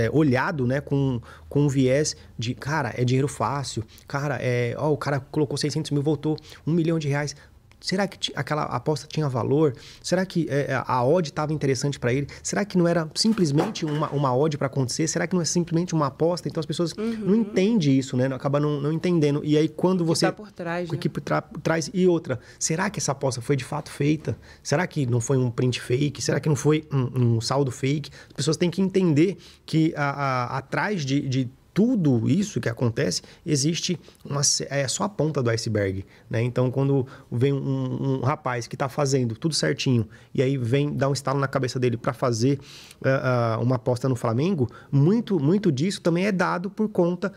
é, olhado, né, com, com um viés de, cara, é dinheiro fácil, cara, é, ó, o cara colocou 600 mil, voltou um milhão de reais. Será que aquela aposta tinha valor? Será que é, é a odd estava interessante para ele? Será que não era simplesmente uma, uma odd para acontecer? Será que não é simplesmente uma aposta? Então as pessoas uhum. não entendem isso, né? Acaba não, não entendendo. E aí quando você... Que tá por trás, Que né? tra... E outra, será que essa aposta foi de fato feita? Será que não foi um print fake? Será que não foi um, um saldo fake? As pessoas têm que entender que a, a, atrás de, de tudo isso que acontece, existe uma. É só a ponta do iceberg. Né? Então, quando vem um, um rapaz que está fazendo tudo certinho e aí vem dar um estalo na cabeça dele para fazer uh, uh, uma aposta no Flamengo, muito, muito disso também é dado por conta.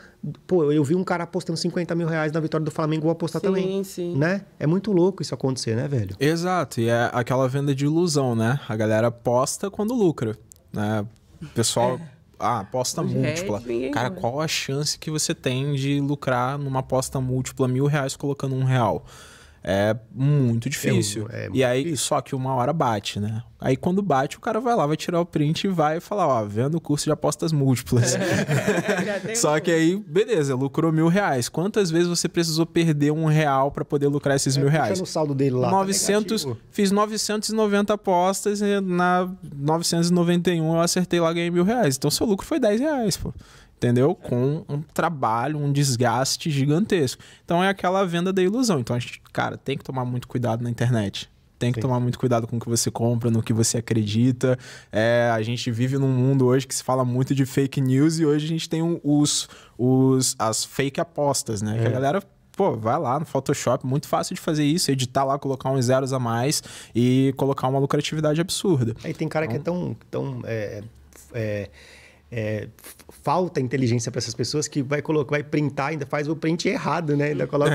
Pô, eu vi um cara apostando 50 mil reais na vitória do Flamengo, vou apostar sim, também. Sim. Né? É muito louco isso acontecer, né, velho? Exato. E é aquela venda de ilusão, né? A galera aposta quando lucra. Né? O pessoal. É ah, aposta múltipla. Cara, qual a chance que você tem de lucrar numa aposta múltipla mil reais colocando um real? É muito difícil. É, é e aí, difícil. só que uma hora bate, né? Aí quando bate, o cara vai lá, vai tirar o print e vai falar, ó, vendo o curso de apostas múltiplas. É, <laughs> só que aí, beleza, lucrou mil reais. Quantas vezes você precisou perder um real para poder lucrar esses é, mil reais? o saldo dele lá. 900, tá fiz 990 apostas e na 991 eu acertei lá, ganhei mil reais. Então seu lucro foi 10 reais, pô entendeu? Com um trabalho, um desgaste gigantesco. Então é aquela venda da ilusão. Então a gente, cara, tem que tomar muito cuidado na internet. Tem que Sim. tomar muito cuidado com o que você compra, no que você acredita. É, a gente vive num mundo hoje que se fala muito de fake news e hoje a gente tem os, os, as fake apostas, né? É. Que a é. galera pô, vai lá no Photoshop, muito fácil de fazer isso, editar lá, colocar uns zeros a mais e colocar uma lucratividade absurda. Aí tem cara então... que é então tão, tão é, é, é, falta inteligência para essas pessoas que vai colocar, vai printar, ainda faz o print errado, né? Ainda coloca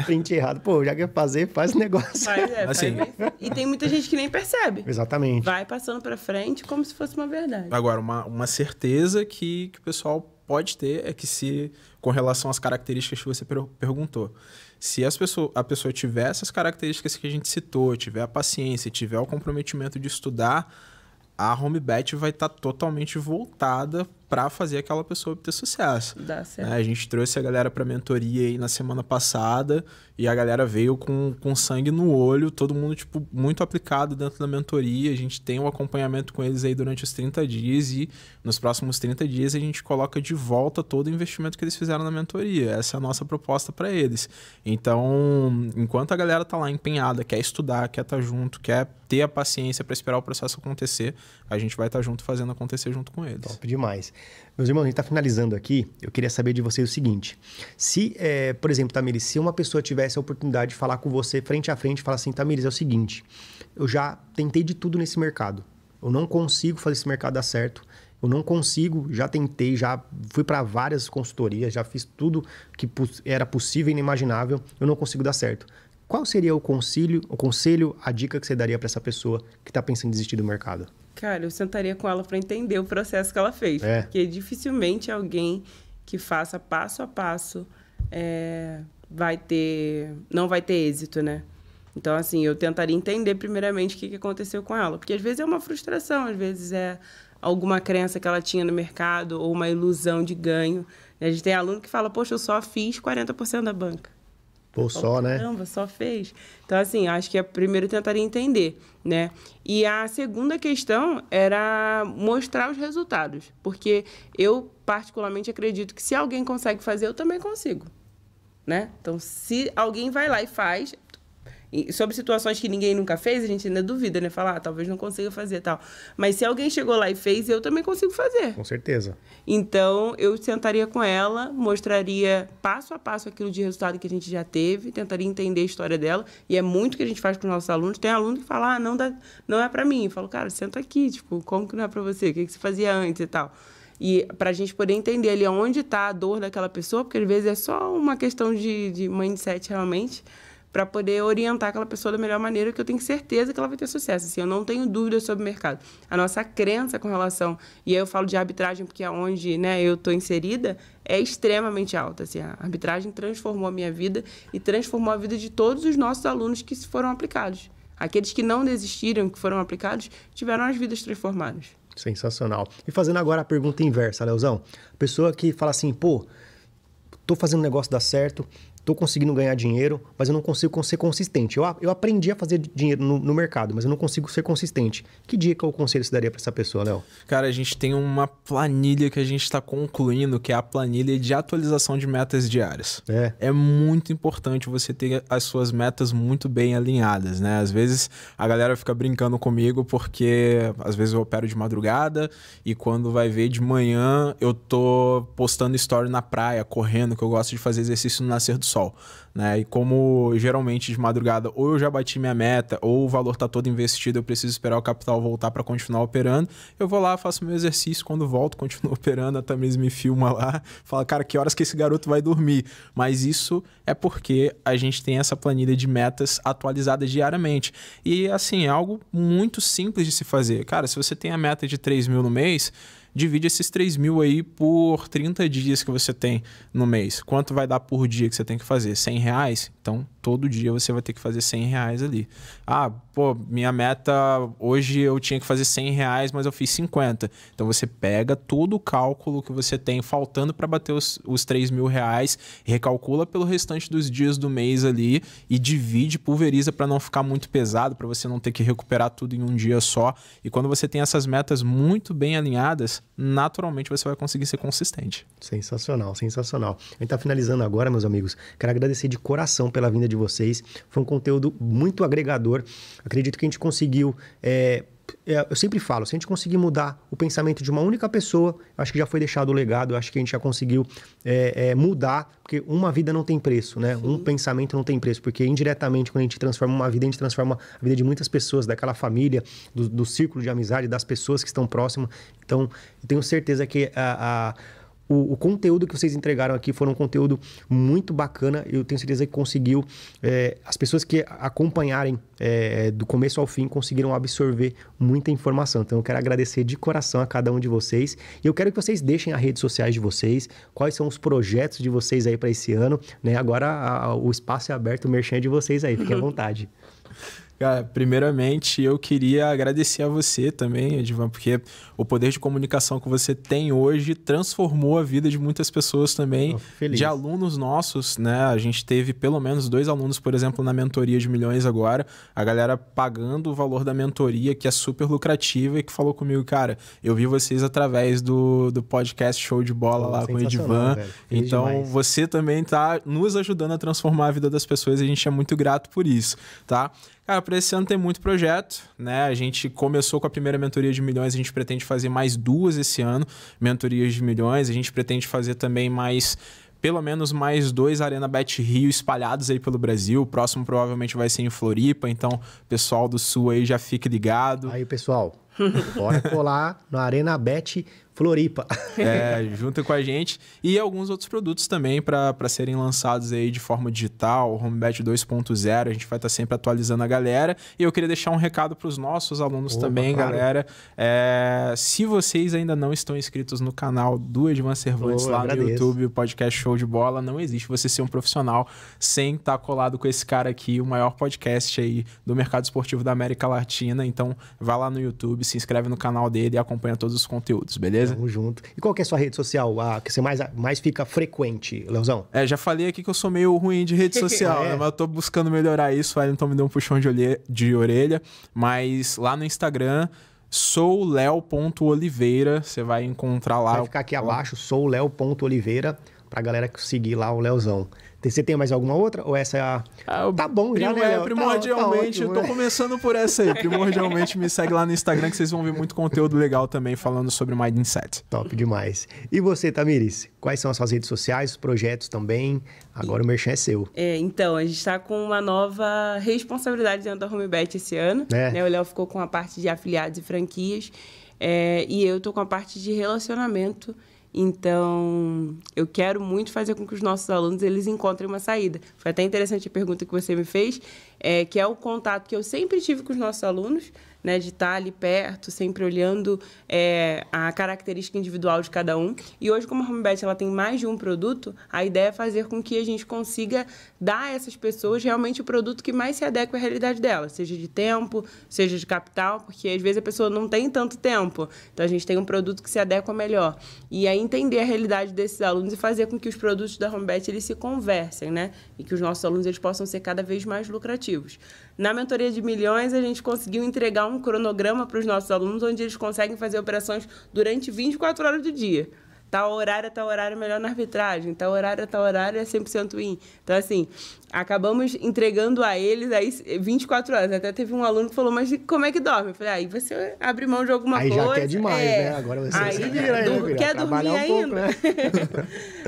o <laughs> print errado. Pô, já quer fazer, faz o negócio. Faz, é, assim. Faz e tem muita gente que nem percebe. Exatamente. Vai passando para frente como se fosse uma verdade. Agora, uma, uma certeza que, que o pessoal pode ter é que se, com relação às características que você per perguntou, se as pessoa, a pessoa tiver essas características que a gente citou, tiver a paciência, tiver o comprometimento de estudar a home bet vai estar tá totalmente voltada para fazer aquela pessoa obter sucesso. Dá certo. Né? A gente trouxe a galera para mentoria aí na semana passada e a galera veio com, com sangue no olho, todo mundo tipo muito aplicado dentro da mentoria. A gente tem um acompanhamento com eles aí durante os 30 dias e nos próximos 30 dias a gente coloca de volta todo o investimento que eles fizeram na mentoria. Essa é a nossa proposta para eles. Então, enquanto a galera tá lá empenhada, quer estudar, quer estar tá junto, quer ter a paciência para esperar o processo acontecer, a gente vai estar tá junto fazendo acontecer junto com eles. Top demais. Meus irmãos, a gente está finalizando aqui. Eu queria saber de vocês o seguinte: se, é, por exemplo, Tamires, se uma pessoa tivesse a oportunidade de falar com você frente a frente e falar assim, Tamires, é o seguinte, eu já tentei de tudo nesse mercado. Eu não consigo fazer esse mercado dar certo. Eu não consigo, já tentei, já fui para várias consultorias, já fiz tudo que era possível e inimaginável. Eu não consigo dar certo. Qual seria o conselho, o conselho, a dica que você daria para essa pessoa que está pensando em desistir do mercado? Cara, eu sentaria com ela para entender o processo que ela fez. É. Porque dificilmente alguém que faça passo a passo é, vai ter. não vai ter êxito, né? Então, assim, eu tentaria entender primeiramente o que, que aconteceu com ela. Porque às vezes é uma frustração, às vezes é alguma crença que ela tinha no mercado ou uma ilusão de ganho. A gente tem aluno que fala, poxa, eu só fiz 40% da banca. Pô, só, né? Caramba, só fez. Então, assim, acho que é primeiro tentar entender, né? E a segunda questão era mostrar os resultados. Porque eu, particularmente, acredito que se alguém consegue fazer, eu também consigo. Né? Então, se alguém vai lá e faz, sobre situações que ninguém nunca fez, a gente ainda duvida, né? Falar, ah, talvez não consiga fazer tal. Mas se alguém chegou lá e fez, eu também consigo fazer. Com certeza. Então, eu sentaria com ela, mostraria passo a passo aquilo de resultado que a gente já teve, tentaria entender a história dela. E é muito que a gente faz com os nossos alunos. Tem aluno que fala, ah, não, dá, não é para mim. Eu falo, cara, senta aqui, tipo, como que não é para você? O que, que você fazia antes e tal? E para a gente poder entender ali onde está a dor daquela pessoa, porque às vezes é só uma questão de, de mindset realmente para poder orientar aquela pessoa da melhor maneira, que eu tenho certeza que ela vai ter sucesso. Assim, eu não tenho dúvidas sobre o mercado. A nossa crença com relação, e aí eu falo de arbitragem porque é onde né, eu estou inserida, é extremamente alta. Assim, a arbitragem transformou a minha vida e transformou a vida de todos os nossos alunos que foram aplicados. Aqueles que não desistiram, que foram aplicados, tiveram as vidas transformadas. Sensacional. E fazendo agora a pergunta inversa, Leozão. Pessoa que fala assim, pô, tô fazendo o negócio dar certo, estou conseguindo ganhar dinheiro, mas eu não consigo ser consistente. Eu, eu aprendi a fazer dinheiro no, no mercado, mas eu não consigo ser consistente. Que dica ou conselho você daria para essa pessoa, Léo? Cara, a gente tem uma planilha que a gente está concluindo, que é a planilha de atualização de metas diárias. É. É muito importante você ter as suas metas muito bem alinhadas, né? Às vezes a galera fica brincando comigo porque às vezes eu opero de madrugada e quando vai ver de manhã eu tô postando story na praia, correndo, que eu gosto de fazer exercício no nascer do sol sol, né? E como geralmente de madrugada ou eu já bati minha meta ou o valor tá todo investido, eu preciso esperar o capital voltar para continuar operando, eu vou lá, faço meu exercício, quando volto, <laughs> continuo operando, até mesmo me filma lá, fala, cara, que horas que esse garoto vai dormir? Mas isso é porque a gente tem essa planilha de metas atualizada diariamente. E assim, é algo muito simples de se fazer. Cara, se você tem a meta de 3 mil no mês, divide esses 3 mil aí por 30 dias que você tem no mês. Quanto vai dar por dia que você tem que fazer? 100 reais? Então todo dia você vai ter que fazer 100 reais ali. Ah, pô, minha meta hoje eu tinha que fazer 100 reais, mas eu fiz 50. Então você pega todo o cálculo que você tem faltando para bater os, os 3 mil reais, recalcula pelo restante dos dias do mês ali e divide, pulveriza para não ficar muito pesado, para você não ter que recuperar tudo em um dia só. E quando você tem essas metas muito bem alinhadas, naturalmente você vai conseguir ser consistente. Sensacional, sensacional. A gente está finalizando agora, meus amigos. Quero agradecer de coração pela vinda de de vocês. Foi um conteúdo muito agregador. Acredito que a gente conseguiu. É, é, eu sempre falo, se a gente conseguir mudar o pensamento de uma única pessoa, acho que já foi deixado o legado, acho que a gente já conseguiu é, é, mudar, porque uma vida não tem preço, né? Sim. Um pensamento não tem preço, porque indiretamente, quando a gente transforma uma vida, a gente transforma a vida de muitas pessoas, daquela família, do, do círculo de amizade, das pessoas que estão próximas. Então, eu tenho certeza que a, a o, o, conteúdo que vocês entregaram aqui foi um conteúdo muito bacana. Eu tenho certeza que conseguiu. É, as pessoas que acompanharem é, do começo ao fim conseguiram absorver muita informação. Então, eu quero agradecer de coração a cada um de vocês. E eu quero que vocês deixem as redes sociais de vocês, quais são os projetos de vocês aí para esse ano. Né? Agora a, a, o espaço é aberto, o merchan é de vocês aí. Fiquem à <laughs> vontade. Cara, primeiramente eu queria agradecer a você também, Edvan, porque o poder de comunicação que você tem hoje transformou a vida de muitas pessoas também, de alunos nossos, né? A gente teve pelo menos dois alunos, por exemplo, na mentoria de milhões agora, a galera pagando o valor da mentoria, que é super lucrativa, e que falou comigo, cara, eu vi vocês através do, do podcast Show de Bola oh, lá com o Edvan. Então demais. você também tá nos ajudando a transformar a vida das pessoas e a gente é muito grato por isso, tá? Cara, para esse ano tem muito projeto, né? A gente começou com a primeira mentoria de milhões, a gente pretende fazer mais duas esse ano, mentorias de milhões, a gente pretende fazer também mais pelo menos mais dois Arena Bet Rio espalhados aí pelo Brasil. O próximo provavelmente vai ser em Floripa, então pessoal do Sul aí já fique ligado. Aí, pessoal, bora colar no Arena Bet Floripa. <laughs> É, junto com a gente. E alguns outros produtos também para serem lançados aí de forma digital, Homebet 2.0. A gente vai estar tá sempre atualizando a galera. E eu queria deixar um recado para os nossos alunos Opa, também, galera. É, se vocês ainda não estão inscritos no canal do Edman Cervantes oh, lá agradeço. no YouTube, podcast Show de Bola, não existe você ser um profissional sem estar tá colado com esse cara aqui, o maior podcast aí do mercado esportivo da América Latina. Então, vá lá no YouTube, se inscreve no canal dele e acompanha todos os conteúdos, beleza? beleza? Tamo junto. E qual que é a sua rede social a, que você mais, mais fica frequente, Leozão? É, já falei aqui que eu sou meio ruim de rede <laughs> social, é. né? mas eu tô buscando melhorar isso. Aí então me deu um puxão de, olhe... de orelha. Mas lá no Instagram sou Oliveira você vai encontrar lá. Vai ficar aqui abaixo, sou Oliveira pra galera seguir lá o Leozão. Você tem mais alguma outra? Ou essa é a. Ah, tá bom, prim, já, né? É, primordialmente, tá, tá ótimo, eu tô né? começando por essa aí. <laughs> Primordialmente, me segue lá no Instagram que vocês vão ver muito conteúdo legal também falando sobre o Mindset. Top demais. E você, Tamires? Quais são as suas redes sociais, Os projetos também? Agora o merchan é seu. É, então, a gente tá com uma nova responsabilidade dentro da HomeBet esse ano. É. Né? O Léo ficou com a parte de afiliados e franquias. É, e eu tô com a parte de relacionamento então, eu quero muito fazer com que os nossos alunos eles encontrem uma saída. Foi até interessante a pergunta que você me fez, é, que é o contato que eu sempre tive com os nossos alunos, né, de estar ali perto, sempre olhando é, a característica individual de cada um. E hoje, como a Homebet ela tem mais de um produto, a ideia é fazer com que a gente consiga dar a essas pessoas realmente o produto que mais se adequa à realidade dela, seja de tempo, seja de capital, porque às vezes a pessoa não tem tanto tempo. Então a gente tem um produto que se adequa melhor. E aí entender a realidade desses alunos e fazer com que os produtos da Homebet eles se conversem, né? E que os nossos alunos eles possam ser cada vez mais lucrativos. Na mentoria de milhões, a gente conseguiu entregar um cronograma para os nossos alunos, onde eles conseguem fazer operações durante 24 horas do dia tal horário, tal horário é melhor na arbitragem, tal horário, tal horário é 100% in. Então, assim, acabamos entregando a eles aí 24 horas. Até teve um aluno que falou, mas como é que dorme? Eu falei, aí ah, você abre mão de alguma aí coisa. Aí já quer demais, é... né? Agora você aí, se vira, dur né, quer dormir um ainda. Pouco, né?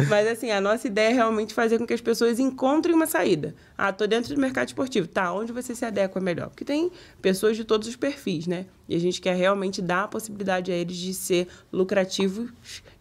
<laughs> mas, assim, a nossa ideia é realmente fazer com que as pessoas encontrem uma saída. Ah, tô dentro do mercado esportivo. Tá, onde você se adequa melhor? Porque tem pessoas de todos os perfis, né? E a gente quer realmente dar a possibilidade a eles de ser lucrativos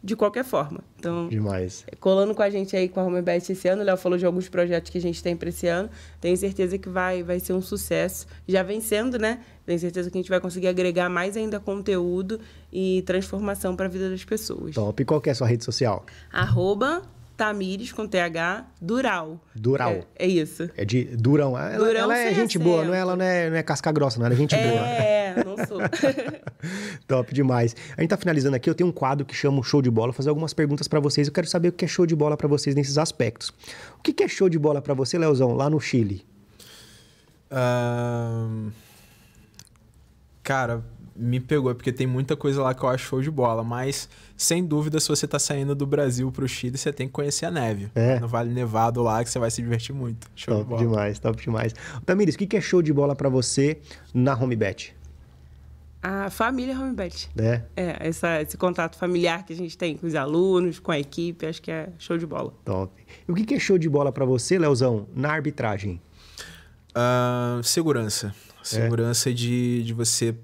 de qualquer forma. Então, Demais. É, colando com a gente aí com a Homebet esse ano, o Léo falou de alguns projetos que a gente tem para esse ano. Tenho certeza que vai, vai ser um sucesso. Já vem sendo, né? Tenho certeza que a gente vai conseguir agregar mais ainda conteúdo e transformação para a vida das pessoas. Top. E qual é a sua rede social? Arroba Tamires com TH, Dural. Dural. É, é isso. É de Durão. Ela, Durão ela é, é gente boa, não é, ela não é, não é casca grossa, não, ela é gente é, boa. É, não sou. <laughs> Top demais. A gente tá finalizando aqui, eu tenho um quadro que chama Show de Bola, Vou fazer algumas perguntas para vocês, eu quero saber o que é show de bola para vocês nesses aspectos. O que é show de bola para você, Leozão, lá no Chile? Um... Cara, me pegou, é porque tem muita coisa lá que eu acho show de bola. Mas, sem dúvida, se você está saindo do Brasil para o Chile, você tem que conhecer a neve. É. No Vale Nevado lá, que você vai se divertir muito. Show top de bola. demais, top demais. Tamires, o que é show de bola para você na HomeBet? A família HomeBet. É? É, essa, esse contato familiar que a gente tem com os alunos, com a equipe, acho que é show de bola. Top. E o que é show de bola para você, Leozão, na arbitragem? Uh, ah, segurança. Segurança é. de, de você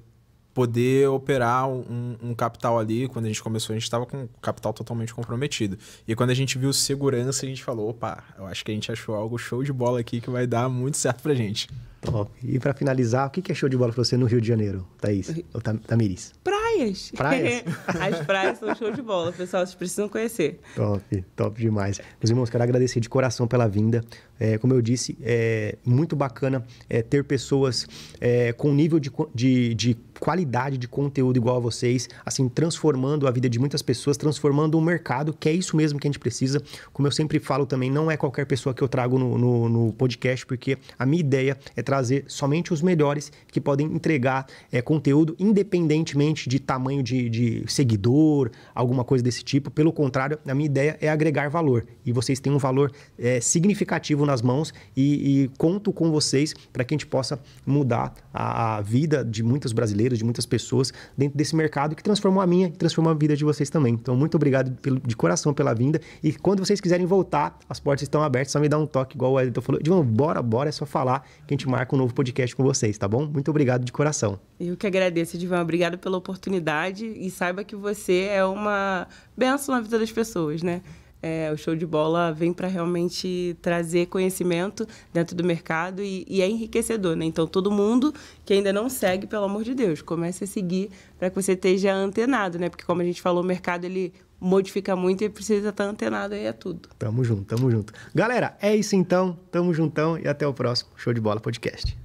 poder operar um, um, capital ali. Quando a gente começou, a gente estava com o capital totalmente comprometido. E quando a gente viu segurança, a gente falou: opa, eu acho que a gente achou algo show de bola aqui que vai dar muito certo pra gente. Top. E para finalizar, o que é show de bola para você no Rio de Janeiro, Thaís? Ou Tamiris? praias. Praias? <laughs> As praias são show de bola, pessoal. Vocês precisam conhecer. Top, top demais. Meus irmãos, quero agradecer de coração pela vinda. É, como eu disse, é muito bacana é, ter pessoas é, com nível de, de, de qualidade de conteúdo igual a vocês, assim, transformando a vida de muitas pessoas, transformando o mercado, que é isso mesmo que a gente precisa. Como eu sempre falo também, não é qualquer pessoa que eu trago no, no, no podcast, porque a minha ideia é trazer somente os melhores que podem entregar é, conteúdo independentemente de tamanho de, de seguidor, alguma coisa desse tipo. Pelo contrário, a minha ideia é agregar valor. E vocês têm um valor é, significativo nas mãos e, e conto com vocês para que a gente possa mudar a, a, vida de muitos brasileiros, de muitas pessoas dentro desse mercado que transformou a minha e transformou a vida de vocês também. Então, muito obrigado pelo, de coração pela vinda. E quando vocês quiserem voltar, as portas estão abertas. Só me dá um toque, igual o Wellington falou. Divan, bora, bora, é só falar que a gente marca um novo podcast com vocês, tá bom? Muito obrigado de coração. Eu que agradeço, Divan. Obrigado pela oportunidade oportunidade e saiba que você é uma benção na vida das pessoas, né? É, o show de bola vem para realmente trazer conhecimento dentro do mercado e, e, é enriquecedor, né? Então, todo mundo que ainda não segue, pelo amor de Deus, comece a seguir para que você esteja antenado, né? Porque, como a gente falou, o mercado ele modifica muito e precisa estar tá antenado aí a é tudo. Tamo junto, tamo junto. Galera, é isso então. Tamo juntão e até o próximo Show de Bola Podcast.